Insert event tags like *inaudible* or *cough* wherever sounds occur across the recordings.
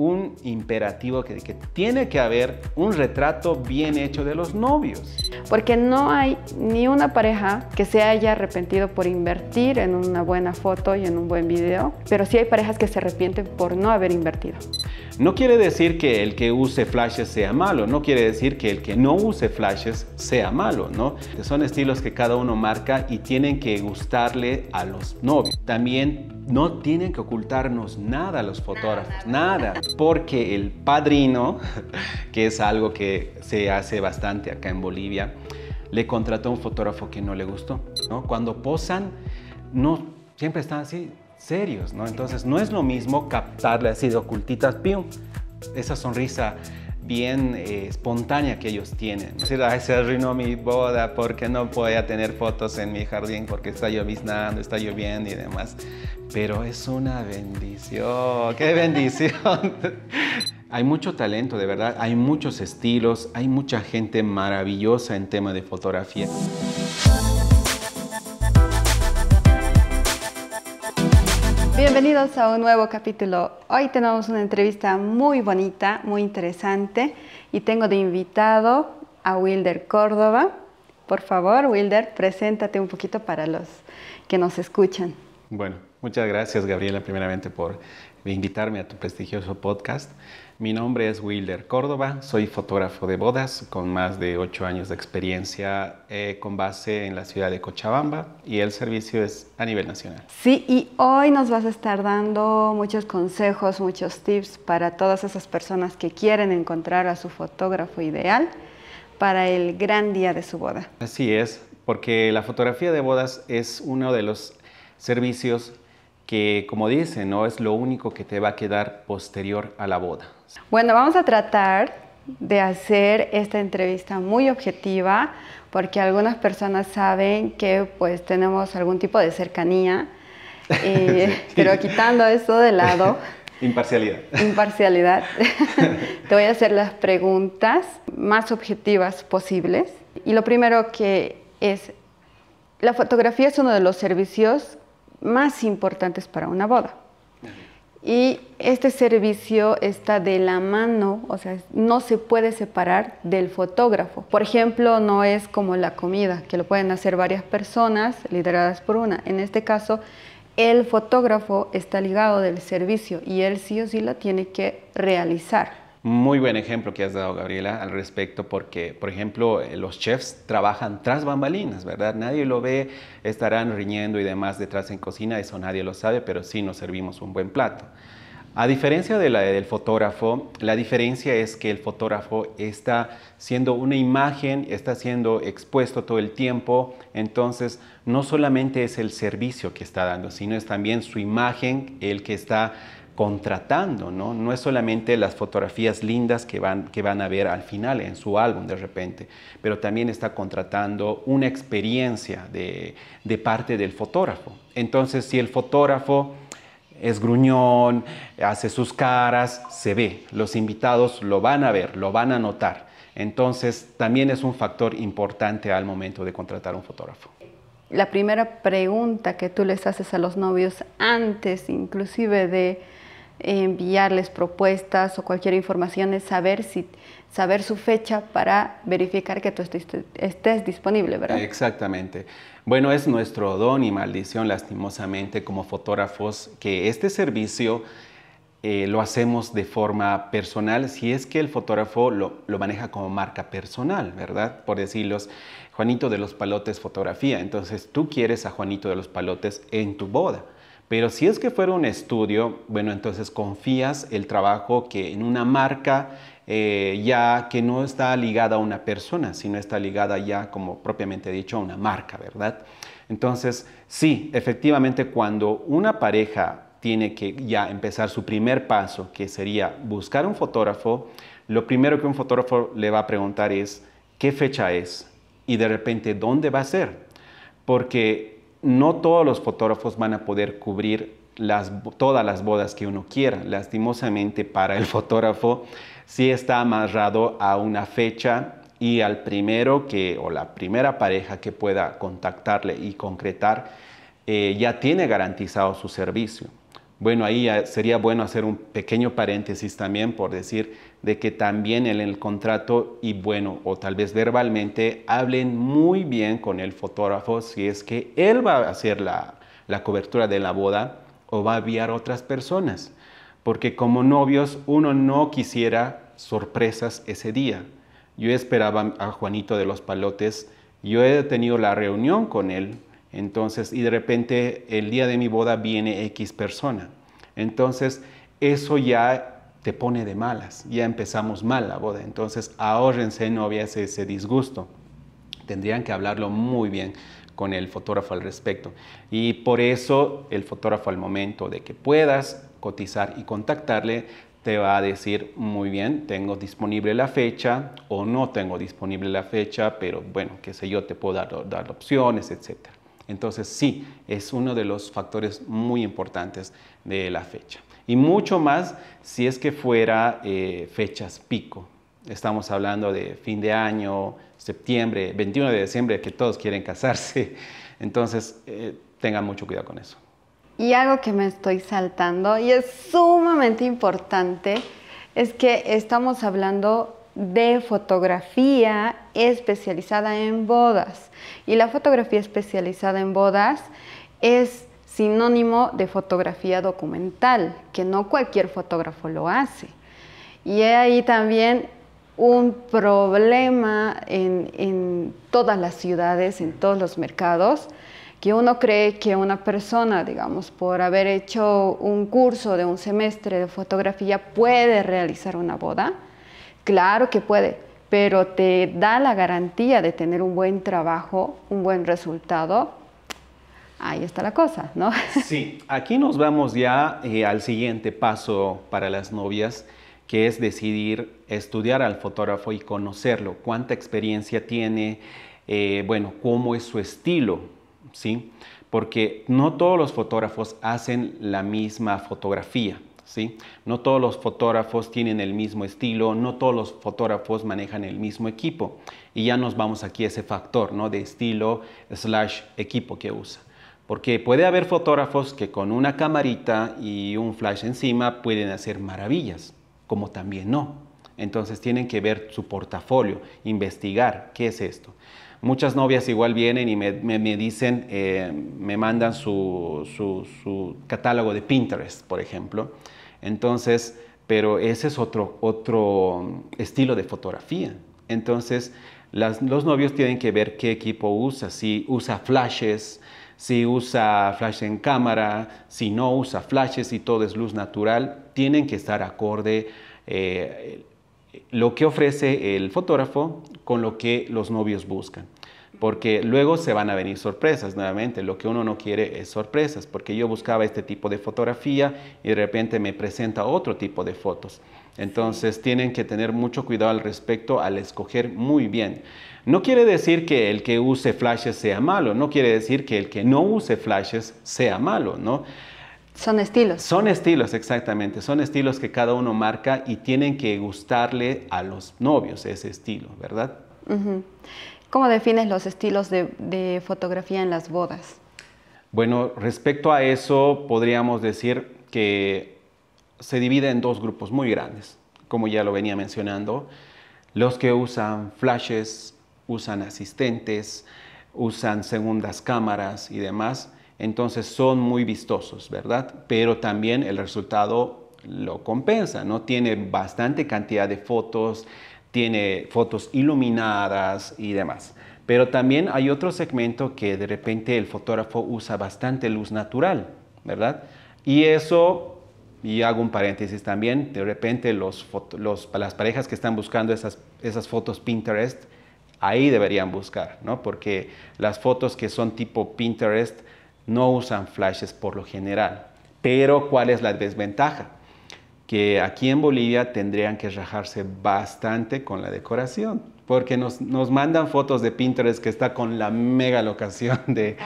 un imperativo que, tiene que haber un retrato bien hecho de los novios. Porque no hay ni una pareja que se haya arrepentido por invertir en una buena foto y en un buen video, pero sí hay parejas que se arrepienten por no haber invertido. No quiere decir que el que use flashes sea malo, no quiere decir que el que no use flashes sea malo, ¿no? Son estilos que cada uno marca y tienen que gustarle a los novios. También no tienen que ocultarnos nada los fotógrafos, nada, porque el padrino, *laughs* que es algo que se hace bastante acá en Bolivia, le contrató a un fotógrafo que no le gustó. ¿no? Cuando posan, no siempre están así serios, ¿no? Entonces no es lo mismo captarle así de ocultitas, pium, esa sonrisa bien eh, espontánea que ellos tienen. Decir, ay, se arruinó mi boda porque no podía tener fotos en mi jardín porque está lloviznando, está lloviendo y demás. Pero es una bendición, qué bendición. *laughs* hay mucho talento, de verdad, hay muchos estilos, hay mucha gente maravillosa en tema de fotografía. Bienvenidos a un nuevo capítulo. Hoy tenemos una entrevista muy bonita, muy interesante y tengo de invitado a Wilder Córdoba. Por favor, Wilder, preséntate un poquito para los que nos escuchan. Bueno, muchas gracias Gabriela primeramente por invitarme a tu prestigioso podcast. Mi nombre es Wilder Córdoba, soy fotógrafo de bodas con más de 8 años de experiencia eh, con base en la ciudad de Cochabamba y el servicio es a nivel nacional. Sí, y hoy nos vas a estar dando muchos consejos, muchos tips para todas esas personas que quieren encontrar a su fotógrafo ideal para el gran día de su boda. Así es, porque la fotografía de bodas es uno de los servicios que como dice no es lo único que te va a quedar posterior a la boda. Bueno, vamos a tratar de hacer esta entrevista muy objetiva porque algunas personas saben que pues tenemos algún tipo de cercanía, *laughs* eh, pero quitando eso de lado. *laughs* Imparcialidad. Imparcialidad. *laughs* te voy a hacer las preguntas más objetivas posibles. Y lo primero que es, la fotografía es uno de los servicios más importantes para una boda. Y este servicio está de la mano, o sea, no se puede separar del fotógrafo. Por ejemplo, no es como la comida, que lo pueden hacer varias personas lideradas por una. En este caso, el fotógrafo está ligado del servicio y él sí o sí la tiene que realizar. Muy buen ejemplo que has dado, Gabriela, al respecto, porque, por ejemplo, eh, los chefs trabajan tras bambalinas, ¿verdad? Nadie lo ve, estarán riñendo y demás detrás en cocina, eso nadie lo sabe, pero sí nos servimos un buen plato. A diferencia del fotógrafo, la diferencia es que el fotógrafo está siendo una imagen, está siendo expuesto todo el tiempo, entonces no solamente es el servicio que está dando, sino es también su imagen el que está contratando, ¿no? No es solamente las fotografías lindas que van, que van a ver al final en su álbum de repente, pero también está contratando una experiencia de, de parte del fotógrafo. Entonces, si el fotógrafo es gruñón, hace sus caras, se ve. Los invitados lo van a ver, lo van a notar. Entonces, también es un factor importante al momento de contratar un fotógrafo. La primera pregunta que tú les haces a los novios antes inclusive de enviarles propuestas o cualquier información es saber si saber su fecha para verificar que tú estés, disponible, ¿verdad? Exactamente. Bueno, es nuestro don y maldición, lastimosamente, como fotógrafos, que este servicio eh, lo hacemos de forma personal, si es que el fotógrafo lo, maneja como marca personal, ¿verdad? Por decirlos, Juanito de los Palotes fotografía. Entonces tú quieres a Juanito de los Palotes en tu boda pero si es que fuera un estudio, bueno, entonces confías el trabajo que en una marca eh, ya que no está ligada a una persona, sino está ligada ya, como propiamente dicho, a una marca, ¿verdad? Entonces, sí, efectivamente, cuando una pareja tiene que ya empezar su primer paso, que sería buscar un fotógrafo, lo primero que un fotógrafo le va a preguntar es, ¿qué fecha es? Y de repente, ¿dónde va a ser? Porque no todos los fotógrafos van a poder cubrir todas las bodas que uno quiera. Lastimosamente para el *laughs* fotógrafo si está amarrado a una fecha y al primero que o la primera pareja que pueda contactarle y concretar eh, ya tiene garantizado su servicio. Bueno, ahí sería bueno hacer un pequeño paréntesis también por decir de que también en el contrato y bueno, o tal vez verbalmente, hablen muy bien con el fotógrafo si es que él va a hacer la, cobertura de la boda o va a enviar otras personas. Porque como novios uno no quisiera sorpresas ese día. Yo esperaba a Juanito de los Palotes, yo he tenido la reunión con él, entonces, y de repente el día de mi boda viene X persona. Entonces, eso ya te pone de malas. Ya empezamos mal la boda, entonces ahórrense novias ese disgusto. Tendrían que hablarlo muy bien con el fotógrafo al respecto. Y por eso el fotógrafo al momento de que puedas cotizar y contactarle, te va a decir, muy bien, tengo disponible la fecha o no tengo disponible la fecha, pero bueno, qué sé yo, te puedo dar, dar opciones, etc. Entonces sí, es uno de los factores muy importantes de la fecha y mucho más si es que fuera eh, fechas pico. Estamos hablando de fin de año, septiembre, 21 de diciembre, que todos quieren casarse. *laughs* Entonces, eh, tengan mucho cuidado con eso. Y algo que me estoy saltando y es sumamente importante es que estamos hablando de fotografía especializada en bodas. Y la fotografía especializada en bodas es sinónimo de fotografía documental, que no cualquier fotógrafo lo hace. Y hay también un problema en, en todas las ciudades, en todos los mercados, que uno cree que una persona, digamos, por haber hecho un curso de un semestre de fotografía puede realizar una boda. Claro que puede, pero te da la garantía de tener un buen trabajo, un buen resultado ahí está la cosa, ¿no? *laughs* Sí, aquí nos vamos ya eh, al siguiente paso para las novias, que es decidir estudiar al fotógrafo y conocerlo, cuánta experiencia tiene, eh, bueno, cómo es su estilo, ¿sí? Porque no todos los fotógrafos hacen la misma fotografía. ¿Sí? No todos los fotógrafos tienen el mismo estilo, no todos los fotógrafos manejan el mismo equipo. Y ya nos vamos aquí a ese factor, ¿no? De estilo slash equipo que usa. Porque puede haber fotógrafos que con una camarita y un flash encima pueden hacer maravillas, como también no. Entonces tienen que ver su portafolio, investigar qué es esto. Muchas novias igual vienen y me, dicen, eh, me mandan su, catálogo de Pinterest, por ejemplo. Entonces, pero ese es otro, otro estilo de fotografía. Entonces, los novios tienen que ver qué equipo usa, si usa flashes, si usa flash en cámara, si no usa flashes y todo es luz natural, tienen que estar acorde eh, lo que ofrece el fotógrafo con lo que los novios buscan. Porque luego se van a venir sorpresas nuevamente. Lo que uno no quiere es sorpresas, porque yo buscaba este tipo de fotografía y de repente me presenta otro tipo de fotos. Entonces tienen que tener mucho cuidado al respecto al escoger muy bien. No quiere decir que el que use flashes sea malo, no quiere decir que el que no use flashes sea malo, ¿no? Son estilos. Son estilos, exactamente. Son estilos que cada uno marca y tienen que gustarle a los novios ese estilo, ¿verdad? ¿Cómo defines los estilos de, de fotografía en las bodas? Bueno, respecto a eso, podríamos decir que se divide en dos grupos muy grandes, como ya lo venía mencionando. Los que usan flashes usan asistentes, usan segundas cámaras y demás. Entonces son muy vistosos, ¿verdad? Pero también el resultado lo compensa, ¿no? Tiene bastante cantidad de fotos, tiene fotos iluminadas y demás. Pero también hay otro segmento que de repente el fotógrafo usa bastante luz natural, ¿verdad? Y eso, y hago un paréntesis también, de repente las parejas que están buscando esas fotos Pinterest, ahí deberían buscar, ¿no? Porque las fotos que son tipo Pinterest no usan flashes por lo general. Pero ¿cuál es la desventaja? Que aquí en Bolivia tendrían que rajarse bastante con la decoración, porque nos, mandan fotos de Pinterest que está con la mega locación, de,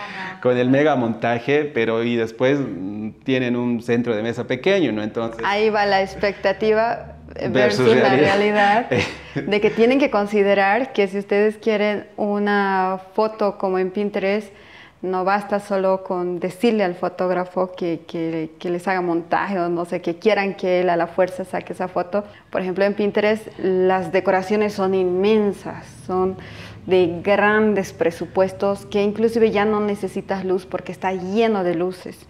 con el mega montaje, pero y después mm, tienen un centro de mesa pequeño, ¿no? Entonces... Ahí va la expectativa eh, versus, la realidad, *laughs* de que tienen que considerar que si ustedes quieren una foto como en Pinterest, no basta solo con decirle al fotógrafo que, que, les haga montaje o no sé, que quieran que él a la fuerza saque esa foto. Por ejemplo, en Pinterest las decoraciones son inmensas, son de grandes presupuestos que inclusive ya no necesitas luz porque está lleno de luces.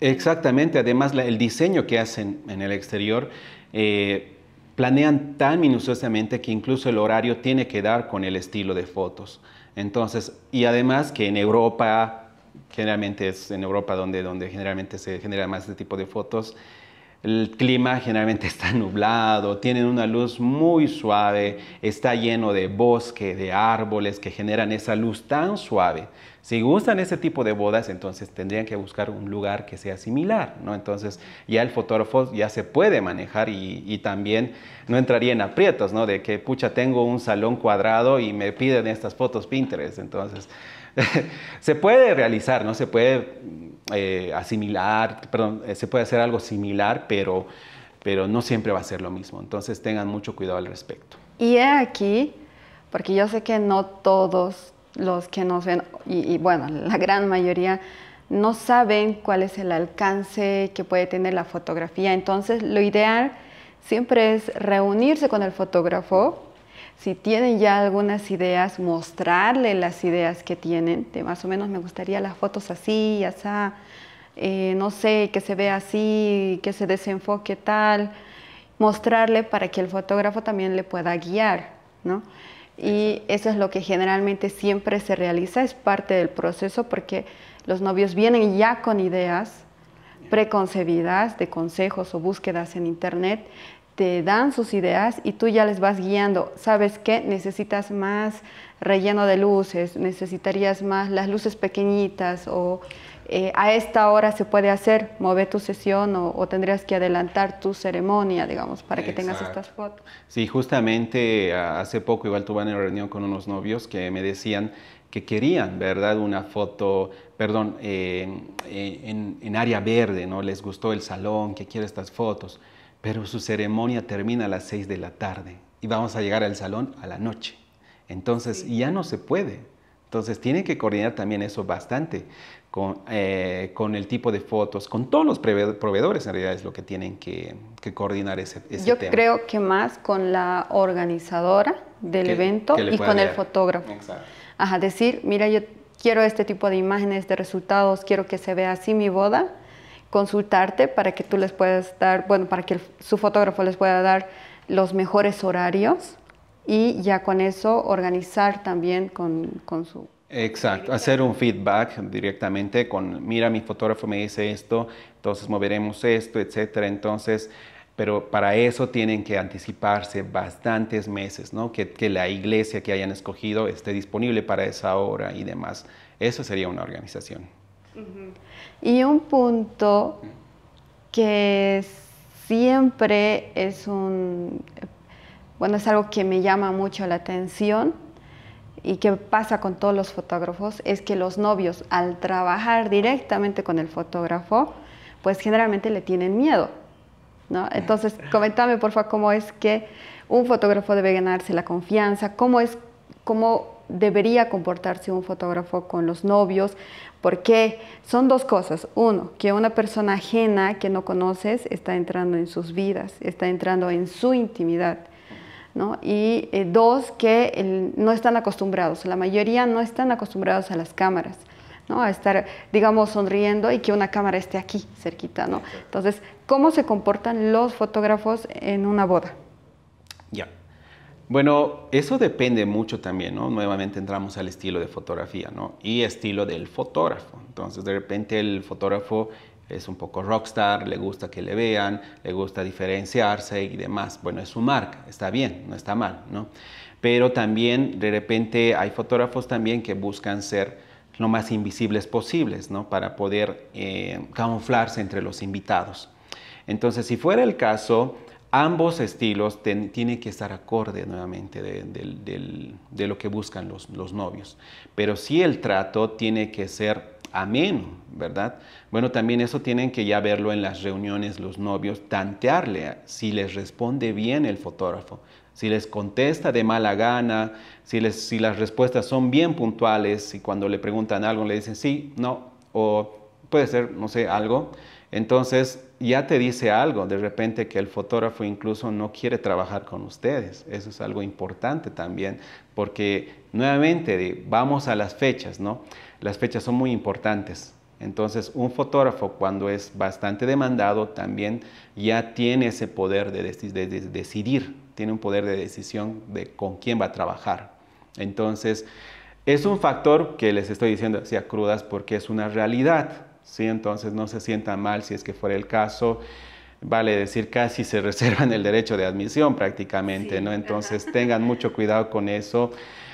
Exactamente, además el diseño que hacen en el exterior eh, planean tan minuciosamente que incluso el horario tiene que dar con el estilo de fotos. Entonces, y además que en Europa, generalmente es en Europa donde, donde generalmente se genera más este tipo de fotos, el clima generalmente *laughs* está nublado, tienen una luz muy suave, está lleno de bosque, de árboles que generan esa luz tan suave. Si gustan ese tipo de bodas, entonces tendrían que buscar un lugar que sea similar, ¿no? Entonces ya el fotógrafo ya se puede manejar y, también no entraría en aprietos, ¿no? De que, pucha, tengo un salón cuadrado y me piden estas fotos Pinterest, entonces... *laughs* se puede realizar, ¿no? Se puede mm, eh, asimilar, perdón, eh, se puede hacer algo similar, pero, pero no siempre va a ser lo mismo. Entonces tengan mucho cuidado al respecto. Y he aquí, porque yo sé que no todos los que nos ven, y bueno, *laughs* la gran mayoría, no saben cuál es el alcance que puede tener la fotografía. Entonces, lo ideal siempre es reunirse con el fotógrafo si tienen ya algunas ideas, mostrarle las ideas que tienen, de más o menos me gustaría las fotos así, así, eh, no sé, que se vea así, que se desenfoque tal, mostrarle para que el fotógrafo también le pueda guiar, ¿no? Y eso es lo que generalmente siempre se realiza, es parte del proceso porque los novios vienen ya con ideas preconcebidas de consejos o búsquedas en internet te dan sus ideas y tú ya les vas guiando. ¿Sabes qué? Necesitas más relleno de luces, necesitarías más las luces pequeñitas o eh, a esta hora se puede hacer, mover tu sesión o, tendrías que adelantar tu ceremonia, digamos, para que tengas estas fotos. Sí, justamente eh, hace poco igual tuve una reunión con unos novios que me decían que querían, ¿verdad? Una foto, perdón, eh, en, en, área verde, ¿no? Les gustó el salón, que quiere estas fotos. Pero su ceremonia termina a las 6 de la tarde y vamos a llegar al salón a la noche. Entonces ya no se puede. Entonces tienen que coordinar también eso bastante eh, con, el tipo de fotos, con todos los proveedores en realidad es lo que tienen que, coordinar ese, ese Yo creo que más con la organizadora del evento y con el fotógrafo. Exacto. Ajá, decir, mira, yo quiero este tipo de imágenes, de resultados, quiero que se vea así mi boda consultarte para que tú les puedas dar, bueno, para que su fotógrafo les pueda dar los mejores horarios y ya con eso organizar también con, con su... Exacto, hacer un feedback directamente con, mira, mi fotógrafo me dice esto, entonces moveremos esto, etcétera. Entonces, pero para eso tienen que anticiparse bastantes meses, ¿no? Que, que, la iglesia que hayan escogido esté disponible para esa hora y demás. Eso sería una organización. Y un punto que siempre es un, bueno, es algo que me llama mucho la atención y que pasa con todos los fotógrafos, es que los novios al trabajar directamente con el fotógrafo, pues generalmente le tienen miedo. ¿no? Entonces, comentame por favor cómo es que un fotógrafo debe ganarse la confianza, cómo es, cómo debería comportarse un fotógrafo con los novios, porque son dos cosas. Uno, que una persona ajena que no conoces está entrando en sus vidas, está entrando en su intimidad. ¿no? Y eh, dos, que no están acostumbrados, la mayoría no están acostumbrados a las cámaras. ¿no? a estar, digamos, sonriendo y que una cámara esté aquí, cerquita. ¿no? Entonces, ¿cómo se comportan los fotógrafos en una boda? Ya, bueno, eso depende mucho también, ¿no? Nuevamente entramos al estilo de fotografía, ¿no? Y estilo del fotógrafo. Entonces, de repente el fotógrafo es un poco rockstar, le gusta que le vean, le gusta diferenciarse y demás. Bueno, es su marca, está bien, no está mal, ¿no? Pero también de repente hay fotógrafos también que buscan ser lo más invisibles posibles, ¿no? Para poder eh, camuflarse entre los invitados. Entonces, si fuera el caso, ambos estilos tienen que estar acorde nuevamente de, lo que buscan los, novios. Pero sí el trato tiene que ser ameno, ¿verdad? Bueno, también eso tienen que ya verlo en las reuniones los novios, tantearle si les responde bien el fotógrafo, si les contesta de mala gana, si, si las respuestas son bien puntuales, y cuando le preguntan algo le dicen sí, no, o puede ser, no sé, algo entonces ya te dice algo, de repente que el fotógrafo incluso no quiere trabajar con ustedes. Eso es algo importante también, porque nuevamente vamos a las fechas, ¿no? Las fechas son muy importantes. Entonces, un fotógrafo cuando es bastante demandado también ya tiene ese poder de, decidir, tiene un poder de decisión de con quién va a trabajar. Entonces, es un factor que les estoy diciendo, sea crudas, porque es una realidad. ¿sí? Entonces no se sientan mal si es que fuera el caso. Vale decir, casi se *laughs* reservan el derecho de admisión prácticamente, ¿no? Entonces tengan mucho *laughs* cuidado con eso.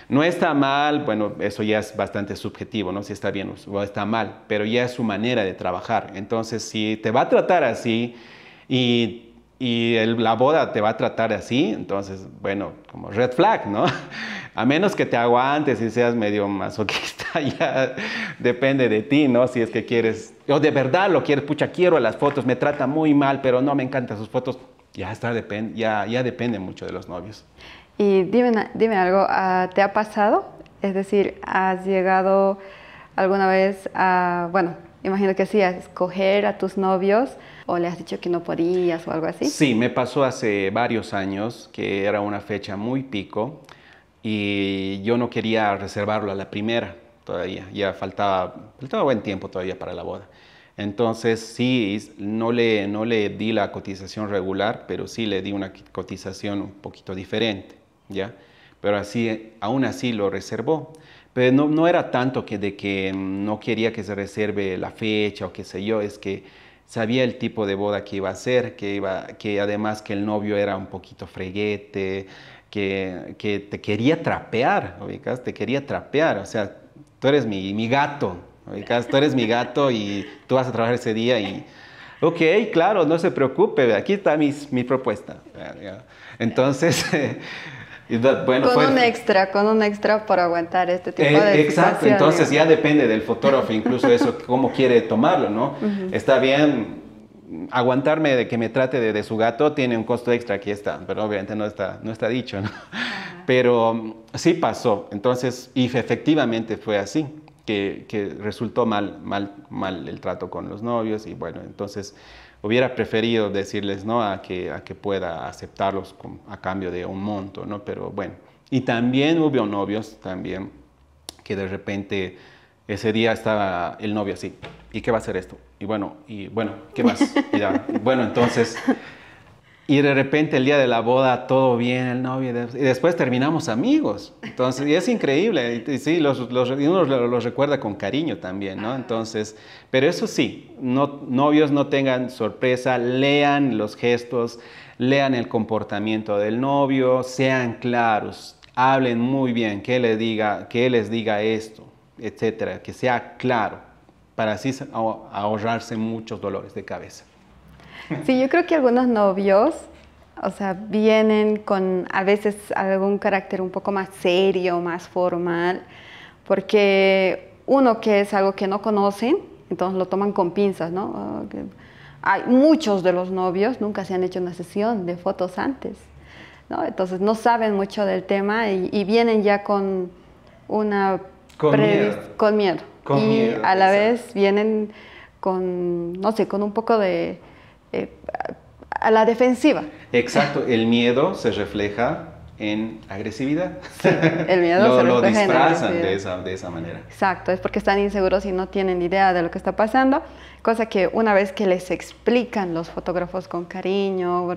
No está mal, bueno, eso ya es bastante subjetivo, ¿no? Si está bien o está mal, pero ya es su manera de trabajar. Entonces, si te va a tratar así y y la boda te va a tratar así, entonces, bueno, como red flag, ¿no? *laughs* A menos que te aguantes y seas medio masoquista, *laughs* ya depende de ti, ¿no? Si es que quieres, o de verdad lo quieres, pucha, quiero las fotos, me trata muy mal, pero no me encantan sus fotos, ya, está, ya, ya depende mucho de los novios. Y dime, dime algo, ah, ¿te ha pasado? Es decir, ¿has llegado alguna vez a, bueno, imagino que sí, a escoger a tus novios? o le has dicho que no podías o algo así? Sí, me pasó hace varios años que era una fecha muy pico y yo no quería reservarlo a la primera todavía, ya faltaba, faltaba buen tiempo todavía para la boda. Entonces sí, no le, no le di la cotización regular, pero sí le di una cotización un poquito diferente, ¿ya? Pero así, aún así lo reservó. Pero no, no era tanto que de que no quería que se reserve la fecha o qué sé yo, es que sabía el tipo de boda que iba a ser, que, iba, que además que el novio era un poquito freguete, que, te quería trapear, ubicas, te quería trapear, o sea, tú eres mi, mi gato, tú eres mi gato y tú vas a trabajar ese día y... Ok, claro, no se preocupe, aquí está mis, mi propuesta. Entonces, *laughs* con pues, un extra, con un extra por aguantar este tipo eh, Exacto, entonces ya depende del fotógrafo, incluso eso, cómo quiere tomarlo, ¿no? Está bien, aguantarme de que me trate de, su gato tiene un costo extra, aquí está, pero obviamente no está, no está dicho, ¿no? Pero um, sí pasó, entonces, y efectivamente fue así, que, resultó mal, mal, mal el trato con los novios y bueno, entonces hubiera preferido decirles no a que, a que pueda aceptarlos a cambio de un monto, ¿no? Pero bueno, y también hubo novios también que de repente ese día estaba el novio así, ¿y qué va a hacer esto? Y bueno, y bueno, ¿qué más? bueno, entonces y de repente el día de la boda todo bien, el novio, y después terminamos amigos. Entonces, y es increíble, y, sí, los, uno los, recuerda con cariño también, ¿no? Entonces, pero eso sí, no, novios no tengan sorpresa, lean los gestos, lean el comportamiento del novio, sean claros, hablen muy bien, que, le diga, que les diga esto, etcétera, que sea claro, para así ahorrarse muchos dolores de cabeza. Sí, yo creo que algunos novios, o sea, vienen con a veces algún carácter un poco más serio, más formal, porque uno que es algo que no conocen, entonces lo toman con pinzas, ¿no? Ah, Hay muchos de los novios nunca se han hecho una sesión de fotos antes, ¿no? Entonces no saben mucho del tema y, vienen ya con una con miedo. con y a la vez vienen con, no sé, con un poco de eh, a la defensiva. Exacto, el miedo se refleja en agresividad. el miedo *laughs* se lo disfrazan de, esa, de esa manera. Exacto, es porque están inseguros y no tienen idea de lo que está pasando, cosa que una vez que les explican los fotógrafos con cariño,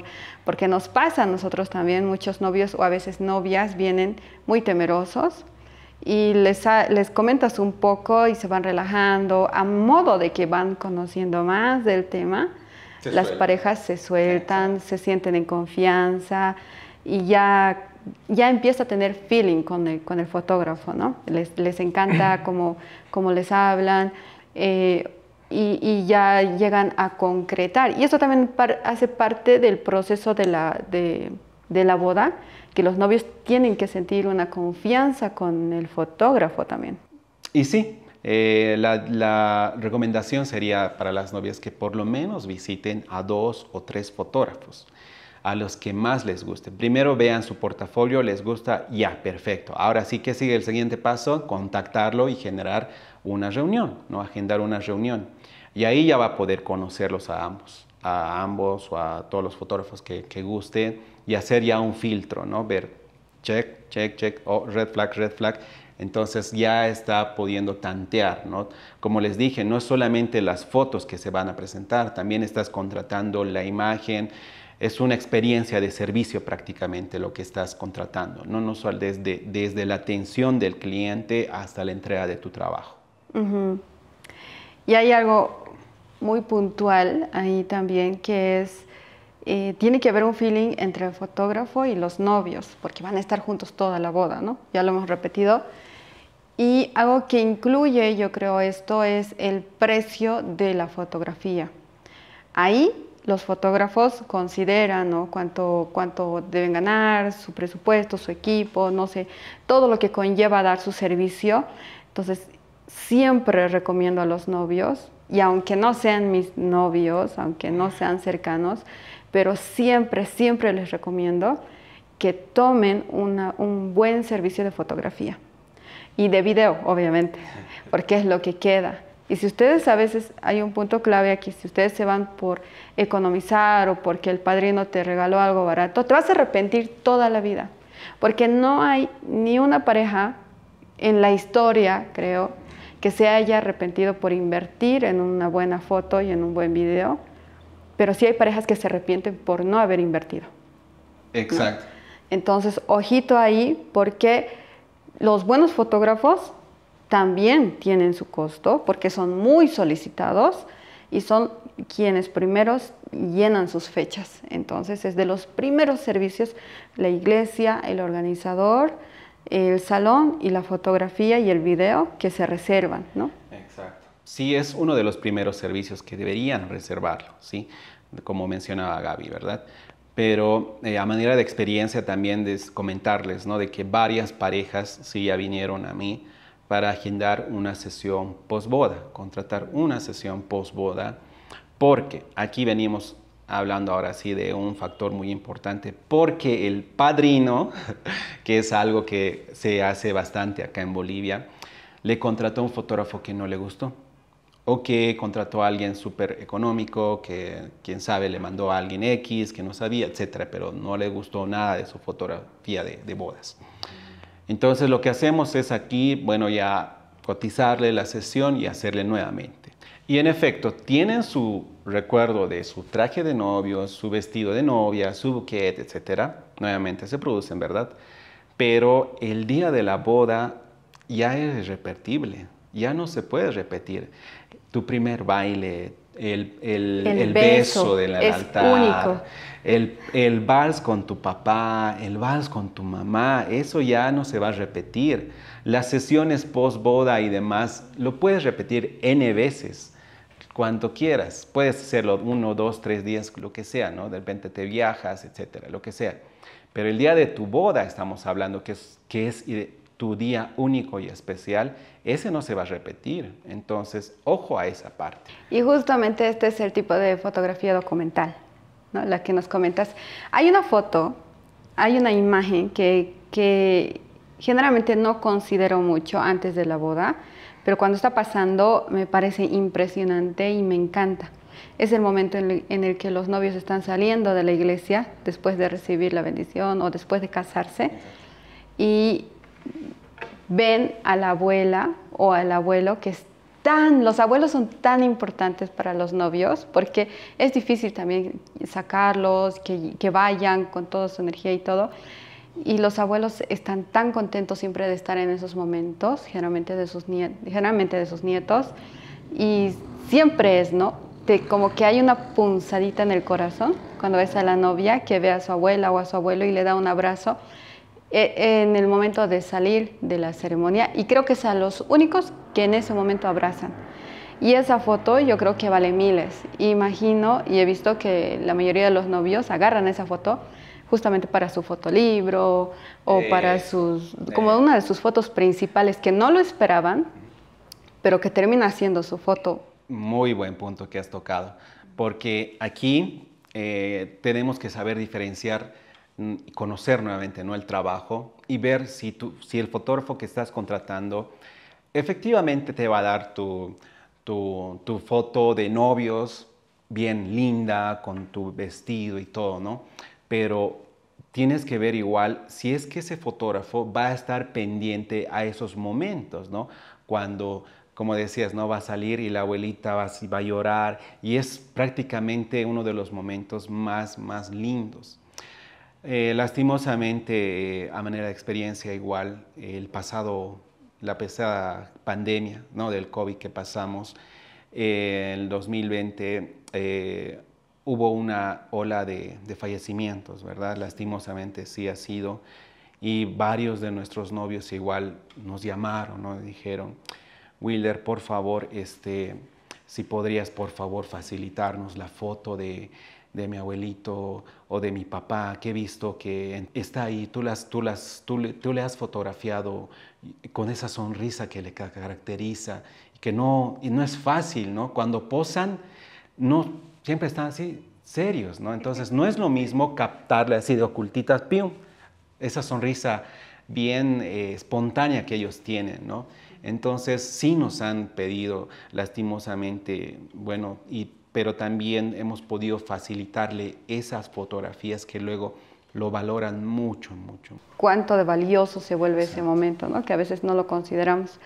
porque nos pasa a nosotros también, muchos novios o a veces novias vienen muy temerosos y les, les comentas un poco y se van relajando a modo de que van conociendo más del tema las parejas se sueltan, se sienten en confianza y ya, ya empieza a tener feeling con el, con el fotógrafo, ¿no? Les, les encanta *clears throat* cómo, les hablan eh, y, ya llegan a concretar. Y eso también hace parte del proceso de la, de la boda, que los novios tienen que sentir una confianza con el fotógrafo también. Y sí, eh, la, recomendación sería para las novias que por lo menos visiten a dos o tres fotógrafos, a los que más les guste. Primero vean su portafolio, les gusta, ya, perfecto. Ahora sí que sigue el siguiente paso, contactarlo y generar una reunión, ¿no? agendar una reunión. Y ahí ya va a poder conocerlos a ambos, a ambos o a todos los fotógrafos que, que gusten y hacer ya un filtro, ¿no? Ver check, check, check, o oh, red flag, red flag entonces ya está pudiendo tantear, ¿no? Como les dije, no es solamente las fotos que se van a presentar, también estás contratando la imagen, es una experiencia de servicio prácticamente lo que estás contratando, no, no solo desde, la atención del cliente hasta la entrega de tu trabajo. Y hay algo muy puntual ahí también que es... Eh, tiene que haber un feeling entre el fotógrafo y los novios, porque van a estar juntos toda la boda, ¿no? Ya lo hemos repetido. Y algo que incluye, yo creo, esto es el precio de la fotografía. Ahí los fotógrafos consideran cuánto, deben ganar, su presupuesto, su equipo, no sé, todo lo que conlleva dar su servicio. Entonces, siempre recomiendo a los novios, y aunque no sean mis novios, aunque no sean cercanos, pero siempre, siempre les recomiendo que tomen un buen servicio de fotografía y de video, obviamente, porque es lo que queda. Y si ustedes a veces, hay un punto clave aquí, si ustedes se van por economizar o porque el padrino te regaló algo barato, te vas a arrepentir toda la vida, porque no hay ni una pareja en la historia, creo, que se haya arrepentido por invertir en una buena foto y en un buen video, pero sí hay parejas que se arrepienten por no haber invertido. Exacto. Entonces, ojito ahí, porque los buenos fotógrafos también tienen su costo porque son muy solicitados y son quienes primeros llenan sus fechas. Entonces es de los primeros servicios la iglesia, el organizador, el salón y la fotografía y el video que se reservan, ¿no? Exacto. Sí, es uno de los primeros servicios que deberían reservarlo, ¿sí? Como mencionaba Gaby, ¿verdad? pero eh, a manera de experiencia también de comentarles, ¿no? De que varias parejas sí ya vinieron a mí para agendar una sesión posboda, contratar una sesión posboda, porque aquí venimos hablando ahora sí de un factor muy importante, porque el padrino, *laughs* que es algo que se hace bastante acá en Bolivia, le contrató a un fotógrafo que no le gustó que contrató a alguien súper económico, que quién sabe le mandó a alguien X, que no sabía, etcétera, pero no le gustó nada de su fotografía de, bodas. Entonces lo que hacemos es aquí, bueno, ya cotizarle la sesión y hacerle nuevamente. Y en efecto, tienen su recuerdo de su traje de novio, su vestido de novia, su bouquet etcétera. Nuevamente se producen, ¿verdad? Pero el día de la boda ya es irrepetible ya no se puede repetir tu primer baile, el, beso, de del altar, El, el vals con tu papá, el vals con tu mamá, eso ya no se va a repetir. Las sesiones post boda y demás, lo puedes repetir N veces cuando quieras. Puedes hacerlo uno, dos, tres días, lo que sea, ¿no? De repente te viajas, etcétera, lo que sea. Pero el día de tu boda estamos hablando que es, que es tu día único y especial, ese no se va a repetir. Entonces, ojo a esa parte. Y justamente este es el tipo de fotografía documental, ¿no? la que nos comentas. Hay una foto, hay una imagen que, que generalmente no considero mucho antes de la boda, pero cuando está pasando me parece impresionante y me encanta. Es el momento en el, que los novios están saliendo de la iglesia después de recibir la bendición o después de casarse. Y ven a la abuela o al abuelo que es tan, los abuelos son tan importantes para los novios porque es difícil también sacarlos, que, vayan con toda su energía y todo. Y los abuelos están tan contentos siempre de estar en esos momentos, generalmente de sus, generalmente de sus nietos. Y siempre es, ¿no? como que hay una punzadita en el corazón cuando ves a la novia que ve a su abuela o a su abuelo y le da un abrazo eh, en el momento de salir de la ceremonia y creo que son los únicos que en ese momento abrazan. Y esa foto yo creo que vale miles. Imagino y he visto que la mayoría de los novios agarran esa foto justamente para su fotolibro o eh, para sus, eh. como una de sus fotos principales que no lo esperaban, pero que termina siendo su foto. Muy buen punto que has tocado, porque aquí tenemos que saber diferenciar conocer nuevamente ¿no? el trabajo y ver si, si el fotógrafo que estás contratando efectivamente te va a dar tu, foto de novios bien linda, con tu vestido y todo, ¿no? Pero tienes que ver igual si es que ese fotógrafo va a estar pendiente a esos momentos, ¿no? Cuando, como decías, ¿no? Va a salir y la abuelita va, va a llorar y es prácticamente uno de los momentos más, más lindos. Eh, lastimosamente, eh, a manera de experiencia igual, el pasado, la pesada pandemia ¿no? del COVID que pasamos, en eh, el 2020 hubo una ola de, fallecimientos, ¿verdad? Lastimosamente sí ha sido. Y varios de nuestros novios igual nos llamaron, no dijeron, Wilder, por favor, este, si podrías, por favor, facilitarnos la foto de de mi abuelito o de mi papá que he visto que está ahí, tú, las, tú, las, tú, le, has fotografiado con esa sonrisa que le caracteriza, que no, y no es fácil, ¿no? Cuando posan, no, siempre están así serios, ¿no? Entonces no es lo mismo captarle así de ocultitas, pium, esa sonrisa bien eh, espontánea que ellos tienen, ¿no? Entonces sí nos han pedido lastimosamente, bueno, y pero también hemos podido facilitarle esas fotografías que luego lo valoran mucho, mucho. Cuánto de valioso se vuelve ese momento, ¿no? que a veces no lo consideramos.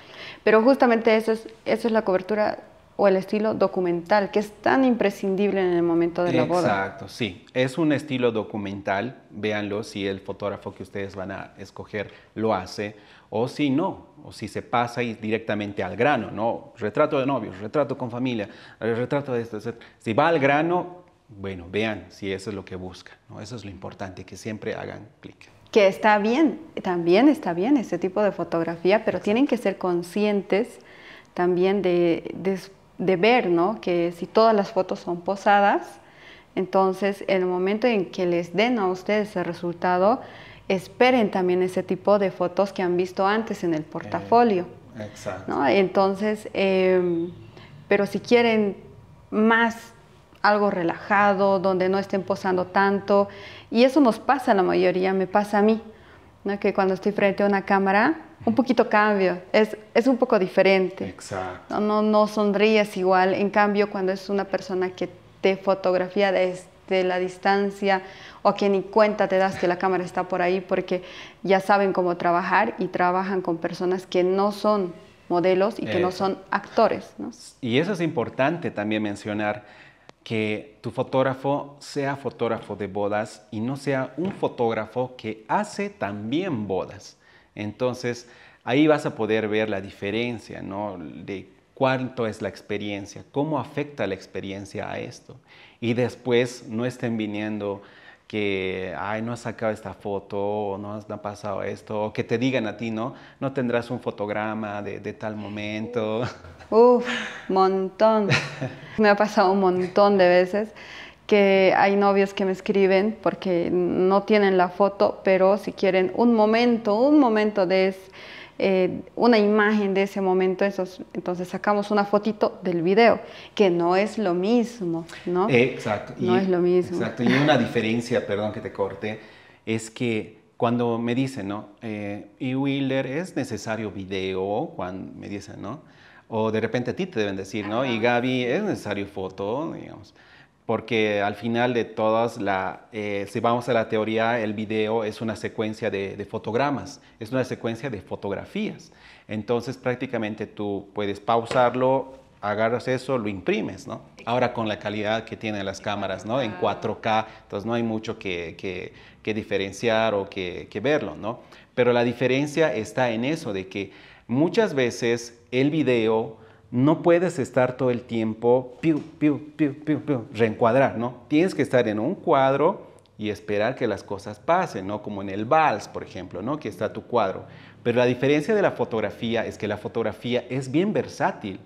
Pero justamente eso es, eso es la cobertura o el estilo documental, que es tan imprescindible en el momento de la Exacto, boda. Exacto, sí. Es un estilo documental, véanlo, si el fotógrafo que ustedes van a escoger lo hace, o si no, o si se pasa y directamente al grano, ¿no? Retrato de novios, retrato con familia, eh, retrato de esto, etc. Si va al grano, bueno, vean si eso es lo que buscan. ¿no? Eso es lo importante, que siempre hagan clic que está bien, también está bien este tipo de fotografía, pero tienen que ser conscientes también de, de, de ver, ¿no? Que si todas las fotos son posadas, entonces en el momento en que les den a ustedes el resultado, esperen también ese tipo de fotos que han visto antes en el portafolio. exacto. Entonces, em, pero si quieren más algo relajado, donde no estén posando tanto, y eso nos pasa a la mayoría, me pasa a mí que cuando estoy frente a una cámara, un poquito cambio, es, es un poco diferente. Exacto. No, no, sonríes igual, en cambio cuando es una persona que te fotografía desde la distancia o que ni cuenta te das que la cámara está por ahí porque ya saben cómo trabajar y trabajan con personas que no son modelos y que no son actores. Y eso es importante también mencionar que tu fotógrafo sea fotógrafo de bodas y no sea un fotógrafo que hace también bodas. Entonces, ahí vas a poder ver la diferencia, ¿no? De cuánto es la experiencia, cómo afecta la experiencia a esto. Y después no estén viniendo que, ay, no has sacado esta foto, o no has, ha pasado esto, o que te digan a ti, ¿no? No tendrás un fotograma de, tal momento. Uf, montón. *laughs* Me ha pasado un montón de veces que hay novios que me escriben porque no tienen la foto, pero si quieren un momento, un momento de... Eh, una imagen de ese momento, entonces sacamos una fotito del video, que no es lo mismo, ¿no? Exacto. No es lo mismo. Exacto. Y una diferencia, perdón que te corte, es que cuando me dicen, ¿no? Eh, y Wheeler, ¿es necesario video? Cuando me dicen, ¿no? O de repente a ti te deben decir, ¿no? Y Gaby, ¿es necesario foto? Digamos porque al final de todas, la, eh, si vamos a la teoría, el video es una secuencia de, fotogramas, es una secuencia de fotografías. Entonces prácticamente tú puedes pausarlo, agarras eso, lo imprimes, ¿no? Ahora con la calidad que tienen las cámaras, ¿no? En 4K, entonces no hay mucho que, que, que diferenciar o que, que verlo, ¿no? Pero la diferencia está en eso, de que muchas veces el video no puedes estar todo el tiempo piu, piu, piu, piu, reencuadrar, ¿no? Tienes que estar en un cuadro y esperar que las cosas pasen, ¿no? Como en el vals, por ejemplo, ¿no? Que está tu cuadro. Pero la diferencia de la fotografía es que la fotografía es bien versátil.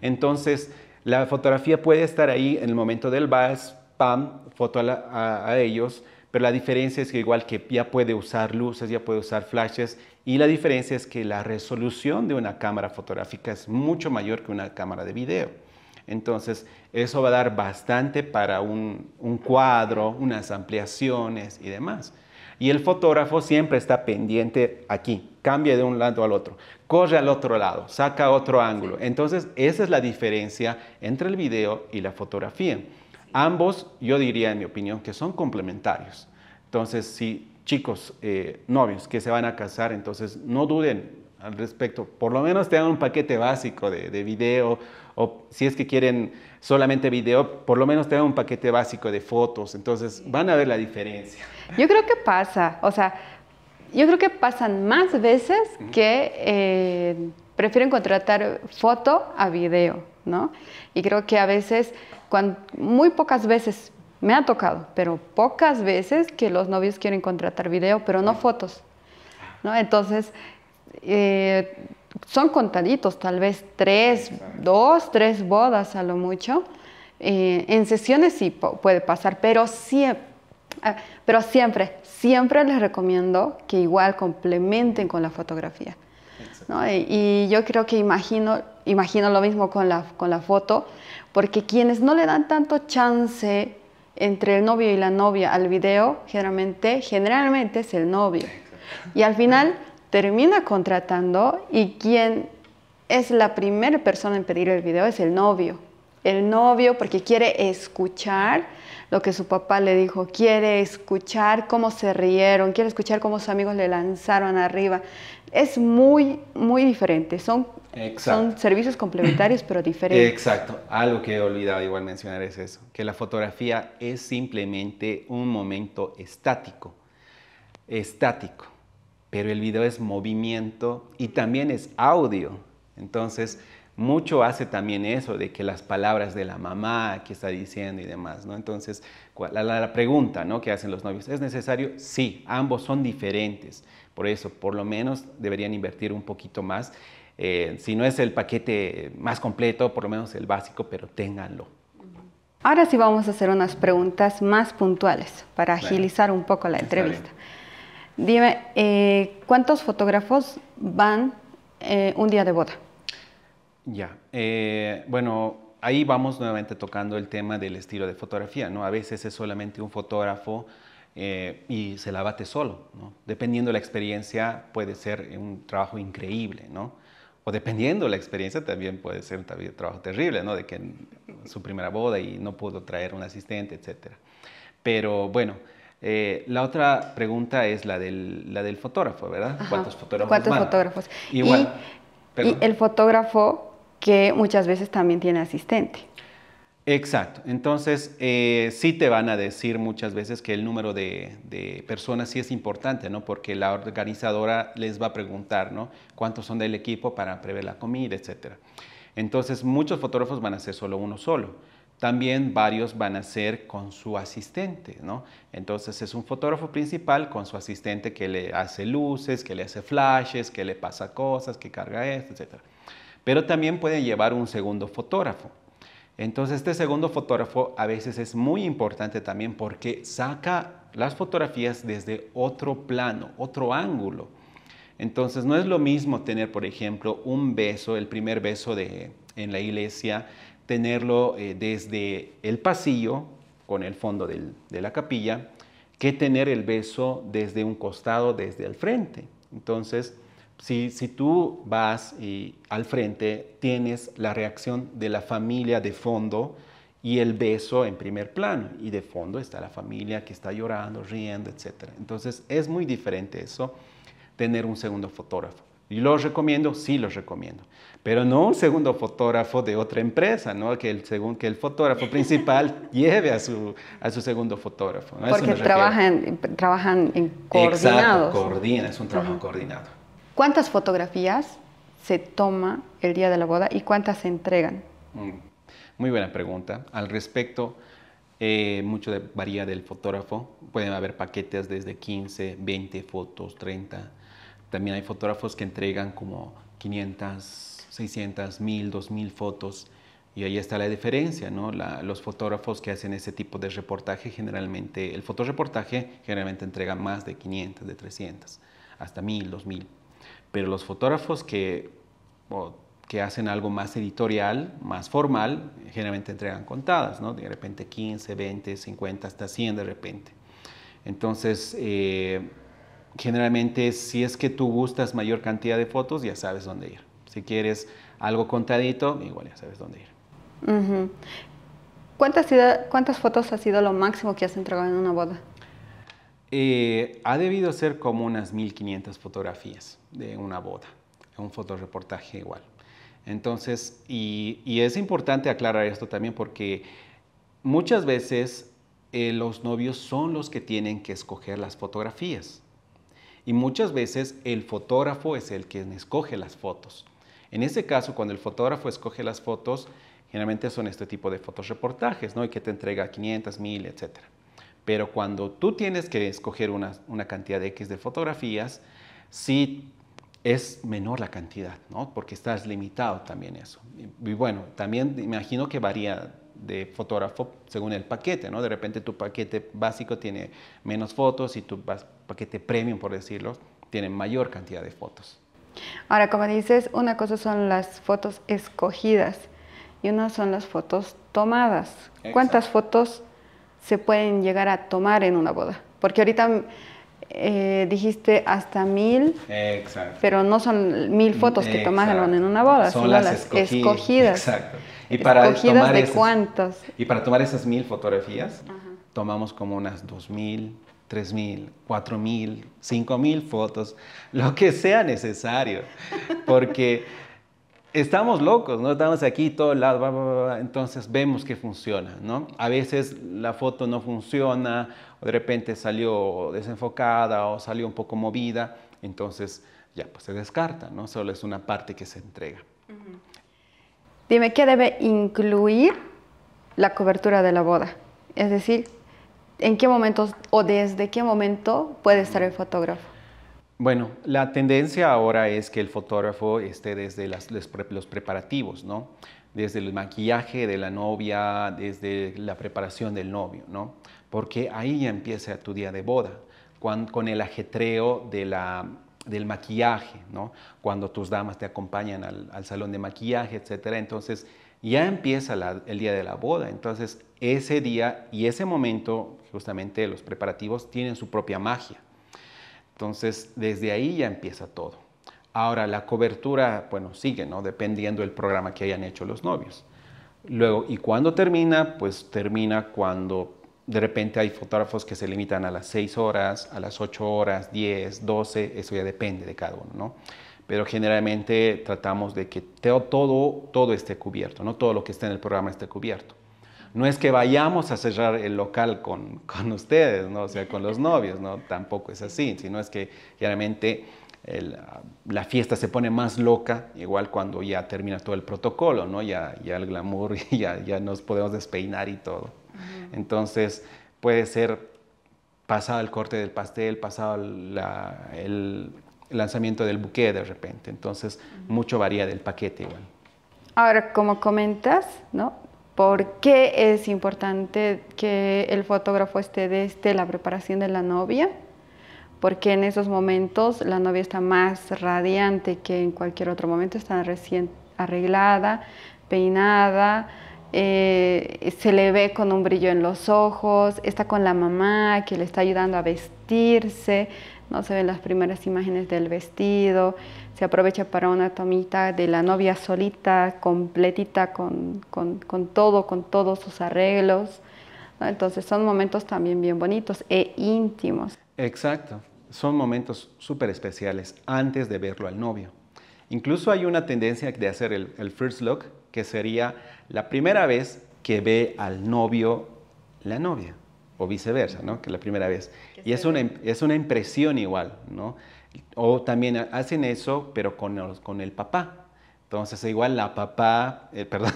Entonces, la fotografía puede estar ahí en el momento del vals, pam, foto a ellos, pero la diferencia es que igual que ya puede usar luces, ya puede usar flashes, y la diferencia es que la resolución de una cámara fotográfica es mucho mayor que una cámara de video. Entonces, eso va a dar bastante para un, cuadro, unas ampliaciones y demás. Y el fotógrafo siempre está pendiente aquí, cambia de un lado al otro, corre al otro lado, saca otro ángulo. Entonces, esa es la diferencia entre el video y la fotografía. Ambos, yo diría en mi opinión, que son complementarios. Entonces, si chicos, eh, novios que se van a casar, entonces no duden al respecto. Por lo menos tengan un paquete básico de, de, video o si es que quieren solamente video, por lo menos tengan un paquete básico de fotos. Entonces van a ver la diferencia. Yo creo que pasa, o sea, yo creo que pasan más veces que eh, prefieren contratar foto a video, ¿no? Y creo que a veces muy pocas veces me ha tocado, pero pocas veces que los novios quieren contratar video, pero no fotos. Entonces, eh, son contaditos, tal vez tres, dos, tres bodas a lo mucho. Eh, en sesiones sí puede pasar, pero siempre, ah, pero siempre, siempre les recomiendo que igual complementen con la fotografía. Y, yo creo que imagino, imagino lo mismo con la, con la foto porque quienes no le dan tanto chance entre el novio y la novia al video, generalmente, generalmente es el novio. Y al final termina contratando y quien es la primera persona en pedir el video es el novio. El novio porque quiere escuchar lo que su papá le dijo, quiere escuchar cómo se rieron, quiere escuchar cómo sus amigos le lanzaron arriba. Es muy, muy diferente. Son, son servicios complementarios, pero *clears throat* diferentes. Exacto. Algo que he olvidado igual mencionar es eso, que la fotografía es simplemente un momento estático, estático, pero el video es movimiento y también es audio. Entonces, mucho hace también eso, de que las palabras de la mamá que está diciendo y demás, ¿no? Entonces, la, pregunta, ¿no? Que hacen los novios, ¿es necesario? Sí, ambos son diferentes. Por eso, por lo menos deberían invertir un poquito más. Eh, si no es el paquete más completo, por lo menos el básico, pero ténganlo. Ahora sí vamos a hacer unas preguntas más puntuales para agilizar un poco la entrevista. Dime, eh, ¿cuántos fotógrafos van eh, un día de boda? Ya, eh, bueno, ahí vamos nuevamente tocando el tema del estilo de fotografía, ¿no? A veces es solamente un fotógrafo eh, y se la bate solo, ¿no? Dependiendo de la experiencia puede ser un trabajo increíble, ¿no? O dependiendo de la experiencia también puede ser un trabajo terrible, ¿no? De que su primera boda y no pudo traer un asistente, etc. Pero bueno, eh, la otra pregunta es la del, la del fotógrafo, ¿verdad? ¿Cuántos fotógrafos? ¿Cuántos fotógrafos? y el fotógrafo que muchas veces también tiene asistente. Exacto, entonces eh, sí te van a decir muchas veces que el número de, personas sí es importante, ¿no? Porque la organizadora les va a preguntar, ¿no? ¿Cuántos son del equipo para prever la comida, etcétera? Entonces muchos fotógrafos van a ser solo uno solo. También varios van a ser con su asistente, ¿no? Entonces es un fotógrafo principal con su asistente que le hace luces, que le hace flashes, que le pasa cosas, que carga esto, etcétera pero también puede llevar un segundo fotógrafo. Entonces este segundo fotógrafo a veces es muy importante también porque saca las fotografías desde otro plano, otro ángulo. Entonces no es lo mismo tener, por ejemplo, un beso, el primer beso de, en la iglesia, tenerlo eh, desde el pasillo con el fondo de la capilla, que tener el beso desde un costado, desde el frente. Entonces, si, tú vas al frente, tienes la reacción de la familia de fondo y el beso en primer plano. Y de fondo está la familia que está llorando, riendo, etc. Entonces es muy diferente eso, tener un segundo fotógrafo. ¿Y los recomiendo? Sí, los recomiendo. Pero no un segundo fotógrafo de otra empresa, ¿no? Que el, que el fotógrafo *laughs* principal lleve a su, a su segundo fotógrafo. Porque trabajan, trabajan en coordinados. coordina, es un trabajo coordinado. ¿Cuántas fotografías se toma el día de la boda y cuántas se entregan? Mm, muy buena pregunta. Al respecto, eh, mucho de, varía del fotógrafo. Pueden haber paquetes desde 15, 20 fotos, 30. También hay fotógrafos que entregan como 500, 600, 1000, 2000 fotos. Y ahí está la diferencia, ¿no? los fotógrafos que hacen ese tipo de reportaje generalmente, el fotoreportaje generalmente entrega más de 500, de 300, hasta 1000, 2000. Pero los fotógrafos que, que hacen algo más editorial, más formal, generalmente entregan contadas, ¿no? De repente 15, 20, 50, hasta 100 de repente. Entonces, eh, generalmente si es que tú gustas mayor cantidad de fotos, ya sabes dónde ir. Si quieres algo contadito, igual ya sabes dónde ir. ¿Cuántas fotos ha sido lo máximo que has entregado en una boda? Eh, ha debido ser como unas 1500 fotografías de una boda, un fotoreportaje igual. Entonces, y, es importante aclarar esto también porque muchas veces eh, los novios son los que tienen que escoger las fotografías. Y muchas veces el fotógrafo es el que escoge las fotos. En ese caso, cuando el fotógrafo escoge las fotos, generalmente son este tipo de fotoreportajes, ¿no? Y que te entrega 500, 1000, etcétera. Pero cuando tú tienes que escoger una, una cantidad de X de fotografías, sí es menor la cantidad, ¿no? Porque estás limitado también eso. Y, bueno, también imagino que varía de fotógrafo según el paquete, ¿no? De repente tu paquete básico tiene menos fotos y tu paquete premium, por decirlo, tiene mayor cantidad de fotos. Ahora, como dices, una cosa son las fotos escogidas y una son las fotos tomadas. ¿Cuántas fotos se pueden llegar a tomar en una boda. Porque ahorita eh, dijiste hasta mil, pero no son mil fotos que tomaron en una boda, son las, escogidas. Exacto. Y para escogidas tomar de esas, Y para tomar esas mil fotografías, tomamos como unas dos mil, tres mil, cuatro mil, cinco mil fotos, lo que sea necesario, porque estamos locos, ¿no? Estamos aquí todo el bla, entonces vemos que funciona, ¿no? A veces la foto no funciona, o de repente salió desenfocada o salió un poco movida, entonces ya, pues se descarta, ¿no? Solo es una parte que se entrega. Dime, ¿qué debe incluir la cobertura de la boda? Es decir, ¿en qué momentos o desde qué momento puede estar el fotógrafo? Bueno, la tendencia ahora es que el fotógrafo esté desde los preparativos, ¿no? Desde el maquillaje de la novia, desde la preparación del novio, ¿no? Porque ahí ya empieza tu día de boda, con, el ajetreo del maquillaje, ¿no? Cuando tus damas te acompañan al, salón de maquillaje, etcétera. Entonces, ya empieza el día de la boda. Entonces, ese día y ese momento, justamente los preparativos, tienen su propia magia. Entonces, desde ahí ya empieza todo. Ahora, la cobertura, bueno, sigue, ¿no? Dependiendo del programa que hayan hecho los novios. Luego, ¿y cuando termina? Pues termina cuando de repente hay fotógrafos que se limitan a las 6 horas, a las 8 horas, 10, 12, eso ya depende de cada uno, ¿no? Pero generalmente tratamos de que todo, todo esté cubierto, no todo lo que está en el programa esté cubierto no es que vayamos a cerrar el local con, ustedes, ¿no? o sea, con los novios, ¿no? tampoco es así, sino es que claramente la fiesta se pone más loca, igual cuando ya termina todo el protocolo, ¿no? ya, ya el glamour, *laughs* ya, ya nos podemos despeinar y todo. Entonces, puede ser pasado el corte del pastel, pasado el lanzamiento del buque de repente. Entonces, mucho varía del paquete igual. Ahora, como comentas, ¿no? ¿Por qué es importante que el fotógrafo esté desde este, la preparación de la novia? Porque en esos momentos la novia está más radiante que en cualquier otro momento, está recién arreglada, peinada, eh, se le ve con un brillo en los ojos, está con la mamá que le está ayudando a vestirse, no se ven las primeras imágenes del vestido, se aprovecha para una tomita de la novia solita, completita, con, todo, con todos sus arreglos. Entonces son momentos también bien bonitos e íntimos. Exacto, son momentos súper especiales antes de verlo al novio. Incluso hay una tendencia de hacer el, first look, que sería la primera vez que ve al novio la novia, o viceversa, ¿no? Que la primera vez. Y es una, es una impresión igual, ¿no? O también hacen eso, pero con el, con el papá. Entonces, igual la papá, eh, *laughs* perdón,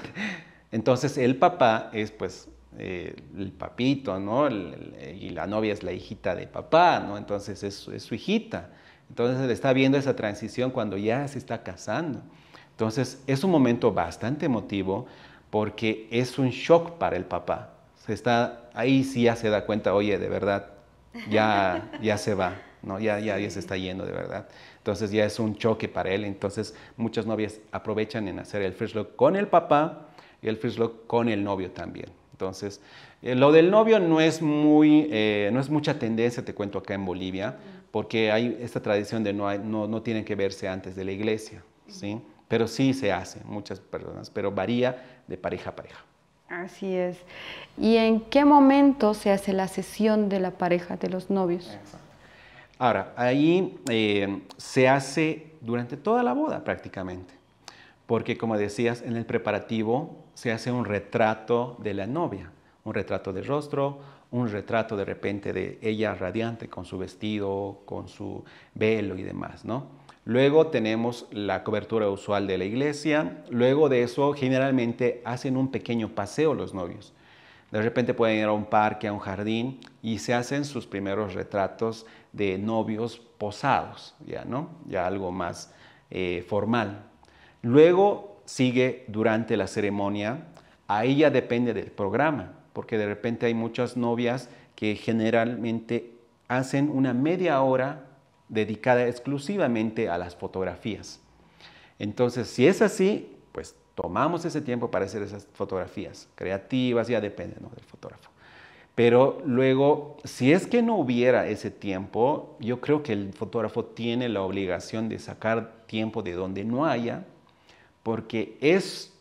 entonces el papá es pues eh, el papito, ¿no? y la novia es la hijita de papá, ¿no? Entonces es, es su hijita. Entonces él está viendo esa transición cuando ya se está casando. Entonces es un momento bastante emotivo porque es un shock para el papá. está, ahí sí ya se da cuenta, oye, de verdad, ya, ya se va. ¿no? Ya, ya, se está yendo de verdad. Entonces ya es un choque para él. Entonces muchas novias aprovechan en hacer el first look con el papá y el first look con el novio también. Entonces, eh, lo del novio no es, muy, eh, no es mucha tendencia, te cuento acá en Bolivia, porque hay esta tradición de no, no, no tienen que verse antes de la iglesia, ¿sí? Pero sí se hace, muchas personas, pero varía de pareja a pareja. Así es. ¿Y en qué momento se hace la sesión de la pareja de los novios? Ahora, ahí eh, se hace durante toda la boda prácticamente, porque como decías, en el preparativo se hace un retrato de la novia, un retrato de rostro, un retrato de repente de ella radiante con su vestido, con su velo y demás, ¿no? Luego tenemos la cobertura usual de la iglesia, luego de eso generalmente hacen un pequeño paseo los novios de repente pueden ir a un parque, a un jardín y se hacen sus primeros retratos de novios posados, ya, ¿no? Ya algo más eh, formal. Luego sigue durante la ceremonia, ahí ya depende del programa, porque de repente hay muchas novias que generalmente hacen una media hora dedicada exclusivamente a las fotografías. Entonces, si es así, pues tomamos ese tiempo para hacer esas fotografías creativas, ya depende del fotógrafo. Pero luego, si es que no hubiera ese tiempo, yo creo que el fotógrafo tiene la obligación de sacar tiempo de donde no haya, porque es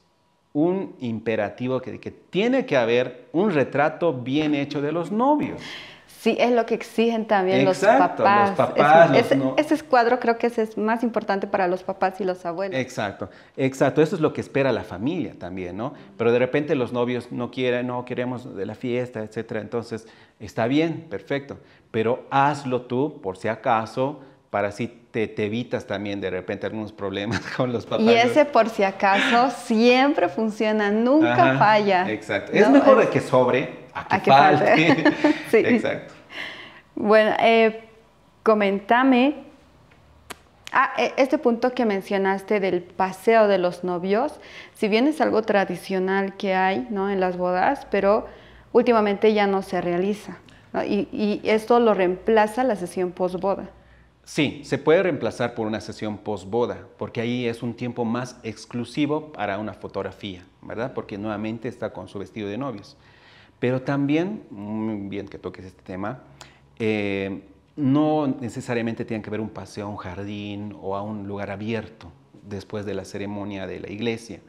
un imperativo que, que tiene que haber un retrato bien hecho de los novios. Sí, es lo que exigen también los papás. Los papás es, Ese cuadro creo que es más importante para los papás y los abuelos. Exacto. Exacto, eso es lo que espera la familia también, ¿no? Pero de repente los novios no quieren, no queremos de la fiesta, etcétera. Entonces, está bien, perfecto, pero hazlo tú por si acaso para así te, evitas también de repente algunos problemas *laughs* con los papás. Y ese por si acaso siempre funciona, nunca falla. Exacto. Es mejor que sobre a que, *laughs* *laughs* sí. Exacto. Bueno, eh, comentame. Ah, e, este punto que mencionaste del paseo de los novios, si bien es algo tradicional que hay ¿no? en las bodas, pero últimamente ya no se realiza. Y, esto lo reemplaza la sesión post-boda. Sí, se puede reemplazar por una sesión post-boda porque ahí es un tiempo más exclusivo para una fotografía, ¿verdad? Porque nuevamente está con su vestido de novios. Pero también, muy bien que toques este tema, eh, no necesariamente tienen que ver un paseo a un jardín o a un lugar abierto después de la ceremonia de la iglesia.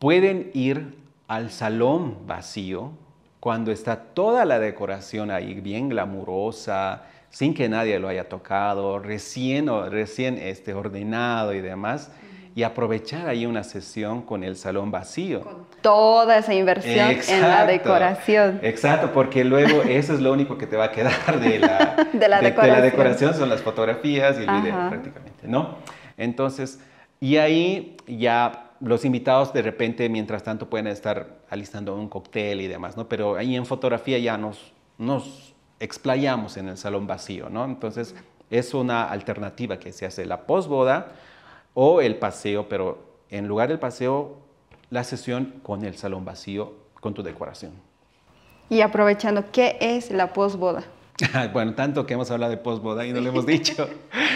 Pueden ir al salón vacío cuando está toda la decoración ahí bien glamurosa, sin que nadie lo haya tocado, recién, recién este, ordenado y demás y aprovechar ahí una sesión con el salón vacío. Con toda esa inversión en la decoración. Exacto, porque luego eso es lo único que te va a quedar de la, *laughs* de la, decoración. son las fotografías y el video prácticamente, ¿no? Entonces, y ahí ya los invitados de repente, mientras tanto, pueden estar alistando un cóctel y demás, ¿no? Pero ahí en fotografía ya nos, nos explayamos en el salón vacío, ¿no? Entonces, es una alternativa que se hace la posboda o el paseo, pero en lugar del paseo, la sesión con el salón vacío, con tu decoración. Y aprovechando, ¿qué es la posboda? *laughs* bueno, tanto que hemos hablado de posboda y no lo hemos dicho. *laughs*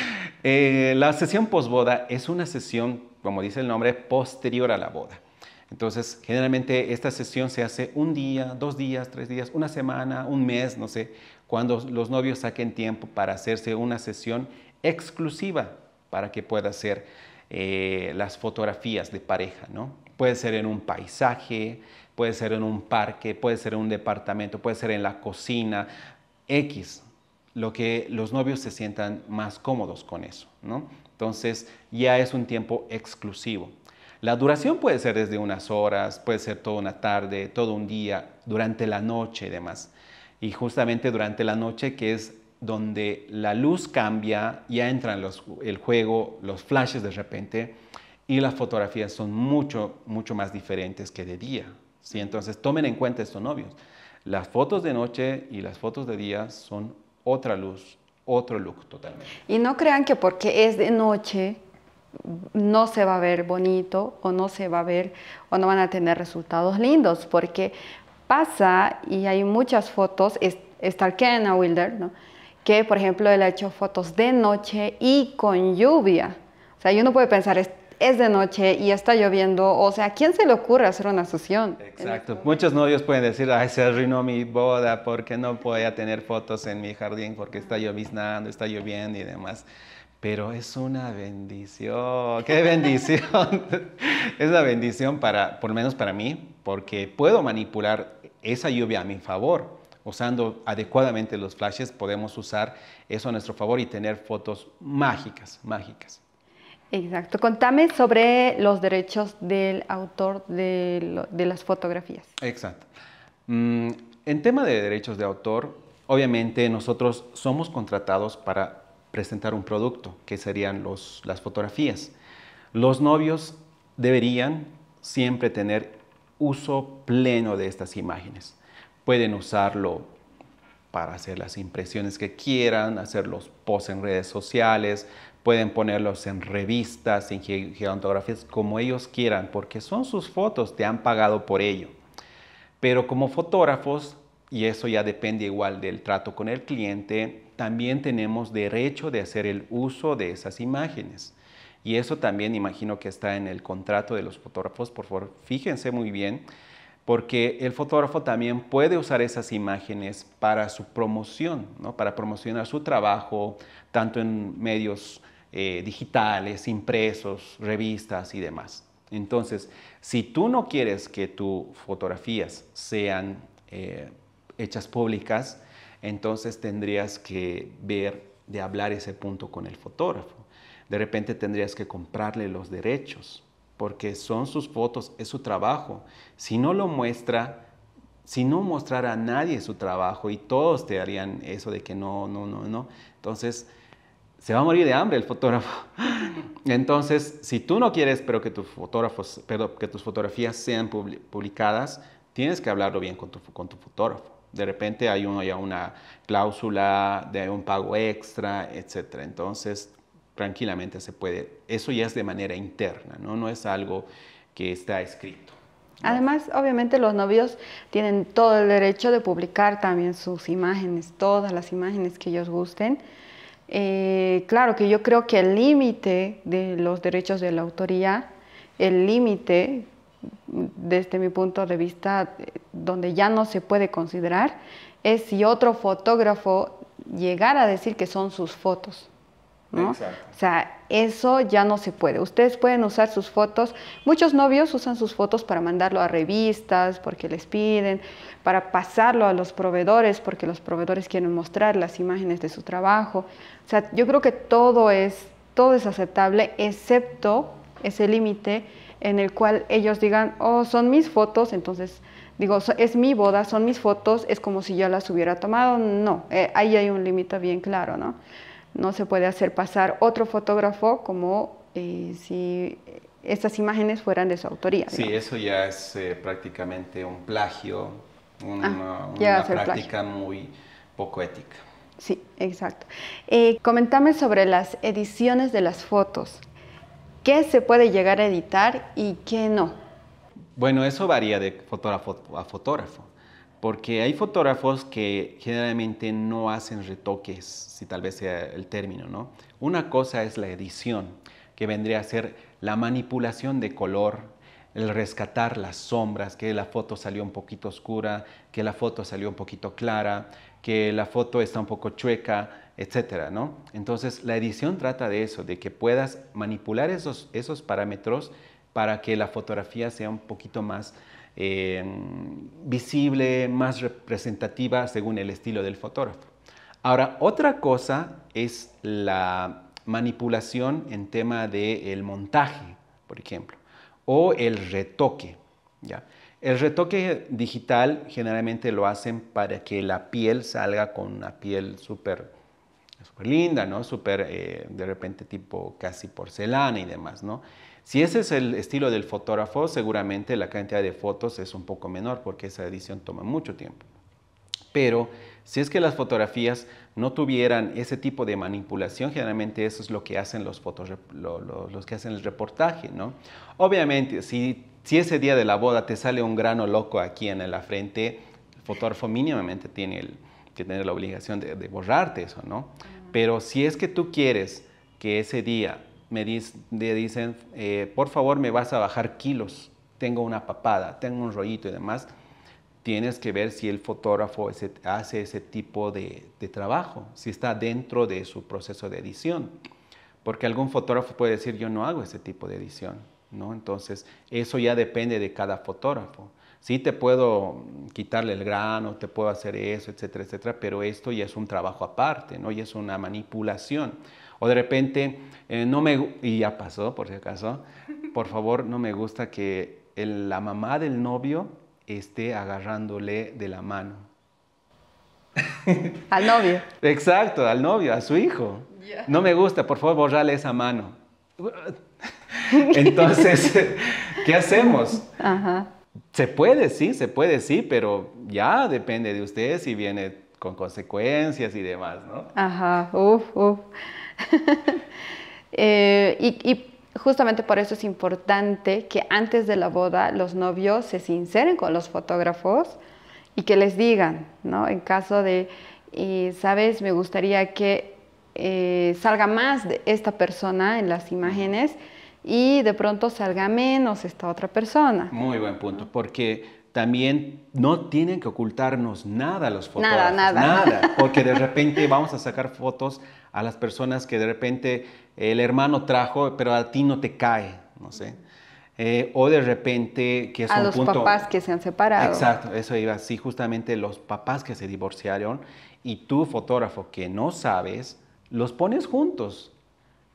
Eh, la sesión posboda es una sesión, como dice el nombre, posterior a la boda. Entonces, generalmente esta sesión se hace un día, dos días, tres días, una semana, un mes, no sé, cuando los novios saquen tiempo para hacerse una sesión exclusiva para que pueda hacer eh, las fotografías de pareja, ¿no? Puede ser en un paisaje, puede ser en un parque, puede ser en un departamento, puede ser en la cocina, X, lo que los novios se sientan más cómodos con eso, Entonces ya es un tiempo exclusivo. La duración puede ser desde unas horas, puede ser toda una tarde, todo un día, durante la noche y demás. Y justamente durante la noche, que es donde la luz cambia, ya entran el juego, los flashes de repente, y las fotografías son mucho, mucho más diferentes que de día. ¿sí? Entonces tomen en cuenta esto, novios. Las fotos de noche y las fotos de día son otra luz, otro look totalmente. Y no crean que porque es de noche no se va a ver bonito o no se va a ver o no van a tener resultados lindos, porque pasa y hay muchas fotos, es, estalquean a Wilder, ¿no? que, por ejemplo, él ha hecho fotos de noche y con lluvia. O sea, uno puede pensar, es, de noche y está lloviendo. O sea, ¿a quién se le ocurre hacer una sesión? Exacto. Muchos novios pueden decir, ay, se arruinó mi boda porque no podía tener fotos en mi jardín porque está lloviznando, está lloviendo y demás. Pero es una bendición, qué bendición. *laughs* es una bendición para, por lo menos para mí, porque puedo manipular esa lluvia a mi favor usando adecuadamente los flashes, podemos usar eso a nuestro favor y tener fotos mágicas, mágicas. Exacto. Contame sobre los derechos del autor de, las fotografías. Exacto. Mm, en tema de derechos de autor, obviamente nosotros somos contratados para presentar un producto, que serían las fotografías. Los novios deberían siempre tener uso pleno de estas imágenes. Pueden usarlo para hacer las impresiones que quieran, hacer los posts en redes sociales, pueden ponerlos en revistas, en gigantografías, como ellos quieran, porque son sus fotos, te han pagado por ello. Pero como fotógrafos, y eso ya depende igual del trato con el cliente, también tenemos derecho de hacer el uso de esas imágenes. Y eso también imagino que está en el contrato de los fotógrafos, por favor, fíjense muy bien porque el fotógrafo también puede usar esas imágenes para su promoción, para promocionar su trabajo, tanto en medios eh, digitales, impresos, revistas y demás. Entonces, si tú no quieres que tus fotografías sean eh, hechas públicas, entonces tendrías que ver de hablar ese punto con el fotógrafo. De repente tendrías que comprarle los derechos porque son sus fotos, es su trabajo. Si no lo muestra, si no mostrara a nadie su trabajo y todos te harían eso de que no, no, no, no, entonces se va a morir de hambre el fotógrafo. *laughs* Entonces, si tú no quieres, pero que, tus fotógrafos, que tus fotografías sean publicadas, tienes que hablarlo bien con tu, con tu fotógrafo. De repente hay una cláusula de un pago extra, etc. Entonces, tranquilamente se puede. Eso ya es de manera interna, no, no es algo que está escrito. Además, obviamente los novios tienen todo el derecho de publicar también sus imágenes, todas las imágenes que ellos gusten. Eh, claro que yo creo que el límite de los derechos de la autoría, el límite desde mi punto de vista donde ya no se puede considerar, es si otro fotógrafo llegara a decir que son sus fotos. O sea, eso ya no se puede. Ustedes pueden usar sus fotos. Muchos novios usan sus fotos para mandarlo a revistas porque les piden, para pasarlo a los proveedores porque los proveedores quieren mostrar las imágenes de su trabajo. O sea, yo creo que todo es, todo es aceptable excepto ese límite en el cual ellos digan, oh, son mis fotos, entonces digo, es mi boda, son mis fotos, es como si yo las hubiera tomado. No, eh, ahí hay un límite bien claro, ¿no? No se puede hacer pasar otro fotógrafo como eh, si estas imágenes fueran de su autoría. Sí, eso ya es eh, prácticamente un plagio, ah, una, práctica muy poco ética. Sí, exacto. Eh, comentame sobre las ediciones de las fotos. ¿Qué se puede llegar a editar y qué no? Bueno, eso varía de fotógrafo a fotógrafo porque hay fotógrafos que generalmente no hacen retoques, si tal vez sea el término, ¿no? Una cosa es la edición, que vendría a ser la manipulación de color, el rescatar las sombras, que la foto salió un poquito oscura, que la foto salió un poquito clara, que la foto está un poco chueca, etcétera, ¿no? Entonces, la edición trata de eso, de que puedas manipular esos, esos parámetros para que la fotografía sea un poquito más eh, visible, más representativa según el estilo del fotógrafo. Ahora, otra cosa es la manipulación en tema del montaje, por ejemplo, o el retoque. ¿ya? El retoque digital generalmente lo hacen para que la piel salga con una piel súper linda, ¿no? Súper, eh, de repente, tipo casi porcelana y demás, ¿no? Si ese es el estilo del fotógrafo, seguramente la cantidad de fotos es un poco menor porque esa edición toma mucho tiempo. Pero si es que las fotografías no tuvieran ese tipo de manipulación, generalmente eso es lo que hacen los, fotos, los que hacen el reportaje, ¿no? Obviamente, si, ese día de la boda te sale un grano loco aquí en la frente, el fotógrafo mínimamente tiene que tener la obligación de, de borrarte eso, ¿no? Pero si es que tú quieres que ese día me, dicen, eh, por favor me vas a bajar kilos, tengo una papada, tengo un rollito y demás, tienes que ver si el fotógrafo hace ese tipo de, trabajo, si está dentro de su proceso de edición. Porque algún fotógrafo puede decir, yo no hago ese tipo de edición, ¿no? Entonces, eso ya depende de cada fotógrafo. Sí te puedo quitarle el grano, te puedo hacer eso, etcétera, etcétera, pero esto ya es un trabajo aparte, ¿no? Y es una manipulación. O de repente, eh, no me, y ya pasó por si acaso, por favor, no me gusta que la mamá del novio esté agarrándole de la mano. *laughs* al novio. Exacto, al novio, a su hijo. No me gusta, por favor, borrale esa mano. Entonces, *laughs* ¿qué hacemos? Se puede, sí, se puede, sí, pero ya depende de usted si viene con consecuencias y demás, ¿no? Ajá, uff, uff. *laughs* Eh, y, justamente por eso es importante que antes de la boda los novios se sinceren con los fotógrafos y que les digan, ¿no? En caso de, sabes, me gustaría que eh, salga más de esta persona en las imágenes y de pronto salga menos esta otra persona. Muy buen punto, porque también no tienen que ocultarnos nada los fotógrafos. Nada, nada. Nada, *laughs* porque de repente vamos a sacar fotos a las personas que de repente el hermano trajo, pero a ti no te cae, no sé. Eh, o de repente que es a los papás que se han separado. Exacto, eso iba así, justamente los papás que se divorciaron y tú, fotógrafo, que no sabes, los pones juntos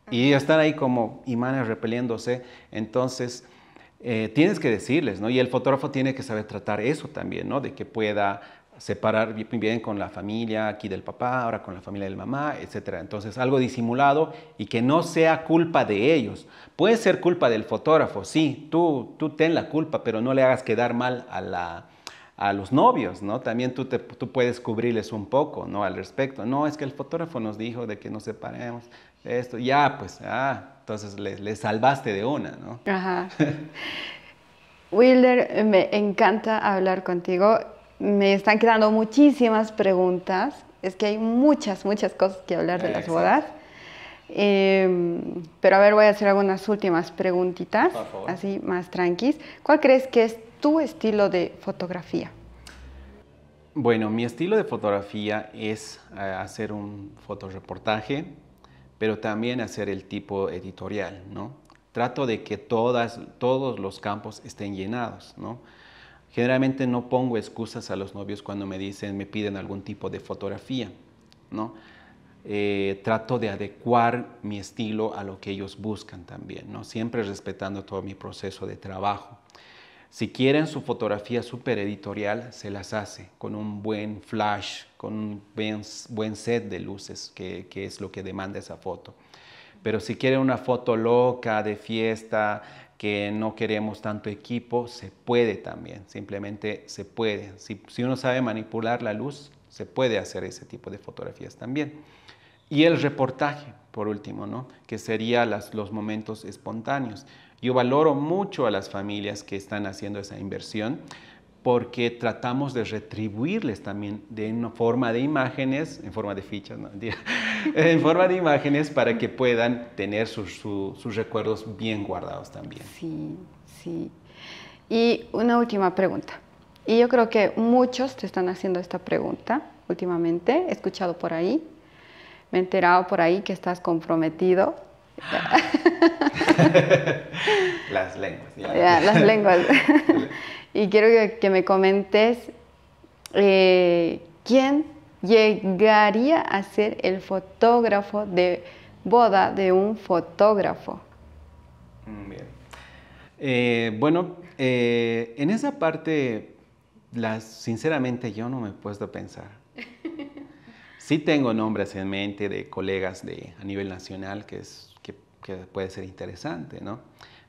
y están ahí como imanes repeliéndose. Entonces, eh, tienes que decirles, ¿no? Y el fotógrafo tiene que saber tratar eso también, ¿no? De que pueda separar bien con la familia aquí del papá, ahora con la familia del mamá, etc. Entonces, algo disimulado y que no sea culpa de ellos. Puede ser culpa del fotógrafo, sí, tú, tú ten la culpa, pero no le hagas quedar mal a, la, a los novios, ¿no? También tú, te, tú puedes cubrirles un poco, ¿no? Al respecto. No, es que el fotógrafo nos dijo de que nos separemos, esto, ya, pues, ah, entonces le, le salvaste de una, ¿no? Ajá. Wilder, me encanta hablar contigo. Me están quedando muchísimas preguntas. Es que hay muchas, muchas cosas que hablar de las bodas. Em, pero a ver, voy a hacer algunas últimas preguntitas, así más tranquis. ¿Cuál crees que es tu estilo de fotografía? Bueno, mi estilo de fotografía es eh, hacer un fotoreportaje, pero también hacer el tipo editorial, ¿no? Trato de que todas, todos los campos estén llenados, ¿no? Generalmente no pongo excusas a los novios cuando me dicen, me piden algún tipo de fotografía, ¿no? Eh, trato de adecuar mi estilo a lo que ellos buscan también, ¿no? Siempre respetando todo mi proceso de trabajo. Si quieren su fotografía super editorial, se las hace con un buen flash, con un buen, set de luces, que, que, es lo que demanda esa foto. Pero si quieren una foto loca, de fiesta, que no queremos tanto equipo, se puede también, simplemente se puede. Si, uno sabe manipular la luz, se puede hacer ese tipo de fotografías también. Y el reportaje, por último, ¿no? que serían los momentos espontáneos. Yo valoro mucho a las familias que están haciendo esa inversión porque tratamos de retribuirles también de una forma de imágenes, en forma de fichas, *laughs* en forma de imágenes para que puedan tener sus, recuerdos bien guardados también. Sí, sí. Y una última pregunta. Y yo creo que muchos te están haciendo esta pregunta últimamente, he escuchado por ahí, me he enterado por ahí que estás comprometido *laughs* las lenguas. Ya, las lenguas. *laughs* Y quiero que, me comentes eh, quién llegaría a ser el fotógrafo de boda de un fotógrafo. Mm, eh, bueno, eh, en esa parte, sinceramente yo no me he puesto a pensar. *laughs* Sí tengo nombres en mente de colegas de, a nivel nacional que, es, que puede ser interesante, ¿no?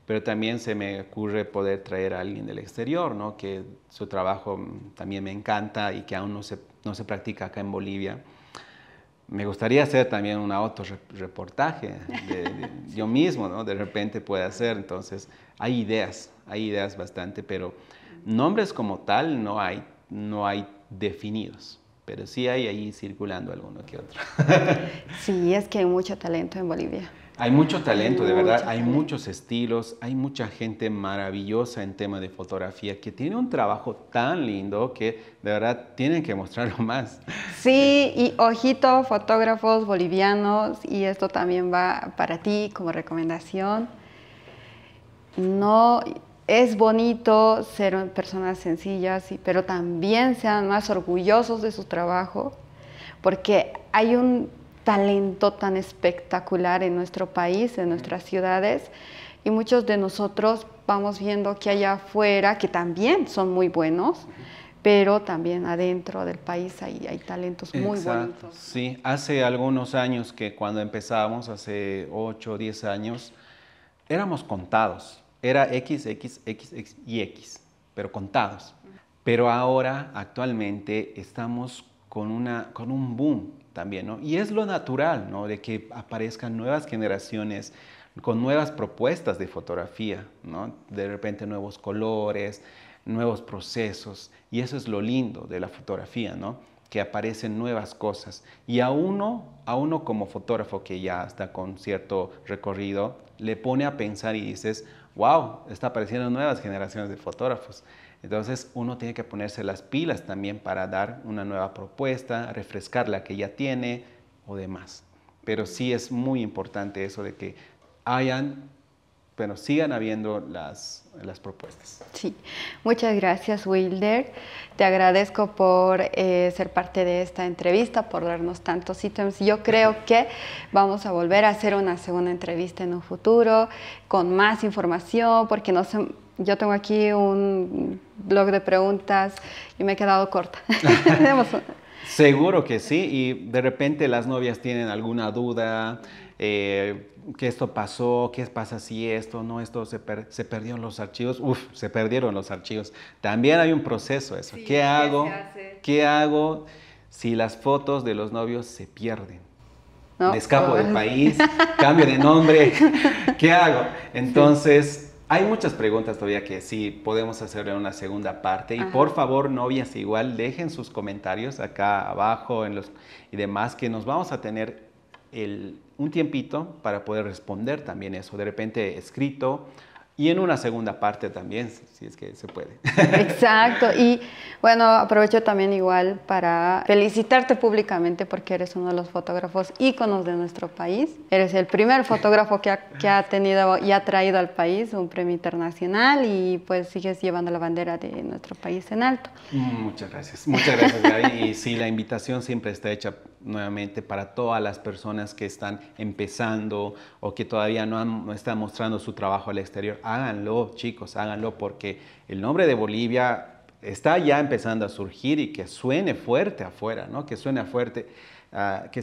pero también se me ocurre poder traer a alguien del exterior, ¿no? que su trabajo también me encanta y que aún no se, no se practica acá en Bolivia. Me gustaría hacer también un auto reportaje *laughs* yo mismo, ¿no? de repente puede hacer, entonces hay ideas, hay ideas bastante, pero nombres como tal no hay, no hay definidos pero sí hay ahí circulando alguno que otro. *laughs* sí, es que hay mucho talento en Bolivia. Hay mucho talento, de verdad, hay muchos estilos, hay mucha gente maravillosa en tema de fotografía que tiene un trabajo tan lindo que de verdad tienen que mostrarlo *laughs* más. Sí, y ojito, fotógrafos bolivianos, y esto también va para ti como recomendación. No es bonito ser personas sencillas, pero también sean más orgullosos de su trabajo, porque hay un talento tan espectacular en nuestro país, en nuestras ciudades, y muchos de nosotros vamos viendo que allá afuera, que también son muy buenos, pero también adentro del país hay, hay talentos muy buenos. Sí, hace algunos años que cuando empezamos, hace 8 o 10 años, éramos contados, era X, X, X, X y X, pero contados. Pero ahora, actualmente, estamos con, una, con un boom también, Y es lo natural, De que aparezcan nuevas generaciones con nuevas propuestas de fotografía, De repente nuevos colores, nuevos procesos, y eso es lo lindo de la fotografía, Que aparecen nuevas cosas. Y a uno, a uno como fotógrafo que ya está con cierto recorrido, le pone a pensar y dices, wow, está apareciendo nuevas generaciones de fotógrafos. Entonces uno tiene que ponerse las pilas también para dar una nueva propuesta, refrescar la que ya tiene o demás. Pero sí es muy importante eso de que hayan pero sigan habiendo las, las, propuestas. Sí, muchas gracias Wilder. Te agradezco por eh, ser parte de esta entrevista, por darnos tantos ítems. Yo creo *laughs* que vamos a volver a hacer una segunda entrevista en un futuro con más información, porque no se yo tengo aquí un blog de preguntas y me he quedado corta. *laughs* Seguro que sí, y de repente las novias tienen alguna duda, eh, que esto pasó, qué pasa si esto, no, esto se, se, perdieron los archivos, uf, se perdieron los archivos. También hay un proceso eso, ¿qué hago? ¿Qué hago si las fotos de los novios se pierden? escapo del *laughs* país, cambio de nombre, ¿qué hago? Entonces... Hay muchas preguntas todavía que sí podemos hacerle una segunda parte. Y por favor, novias, igual dejen sus comentarios acá abajo en los, y demás, que nos vamos a tener el, un tiempito para poder responder también eso. De repente escrito y en una segunda parte también, si es que se puede. *laughs* Exacto. Y bueno, aprovecho también igual para felicitarte públicamente porque eres uno de los fotógrafos íconos de nuestro país. Eres el primer *laughs* fotógrafo que ha, tenido y ha traído al país un premio internacional y pues sigues llevando la bandera de nuestro país en alto. Muchas gracias. Muchas gracias, Y sí, la invitación siempre está hecha nuevamente para todas las personas que están empezando o que todavía no están mostrando su trabajo al exterior háganlo, chicos, háganlo, porque el nombre de Bolivia está ya empezando a surgir y que suene fuerte afuera, ¿no? Que suene fuerte, ah, que,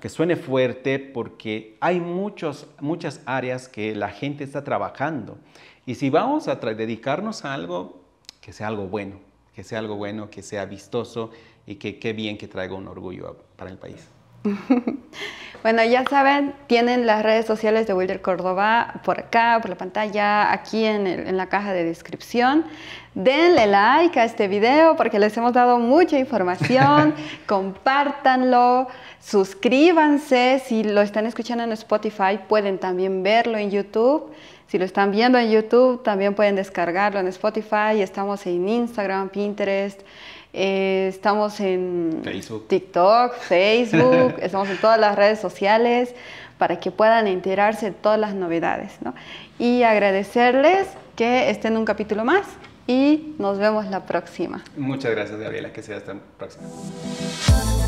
que suene fuerte porque hay muchos, muchas áreas que la gente está trabajando. Y si vamos a dedicarnos a algo, que sea algo bueno, que sea algo bueno, que sea vistoso y que qué bien que traiga un orgullo para el país. *laughs* Bueno, ya saben, tienen las redes sociales de Wilder Córdoba por acá, por la pantalla, aquí en, la caja de descripción. Denle like a este video porque les hemos dado mucha información. *laughs* Compártanlo, suscríbanse. Si lo están escuchando en Spotify, pueden también verlo en YouTube. Si lo están viendo en YouTube, también pueden descargarlo en Spotify. Estamos en Instagram, Pinterest. Eh, estamos en TikTok, *laughs* Facebook, estamos en todas las redes sociales para que puedan enterarse de todas las novedades. Y agradecerles que estén en un capítulo más y nos vemos la próxima. Muchas gracias, Gabriela, que sea hasta la próxima.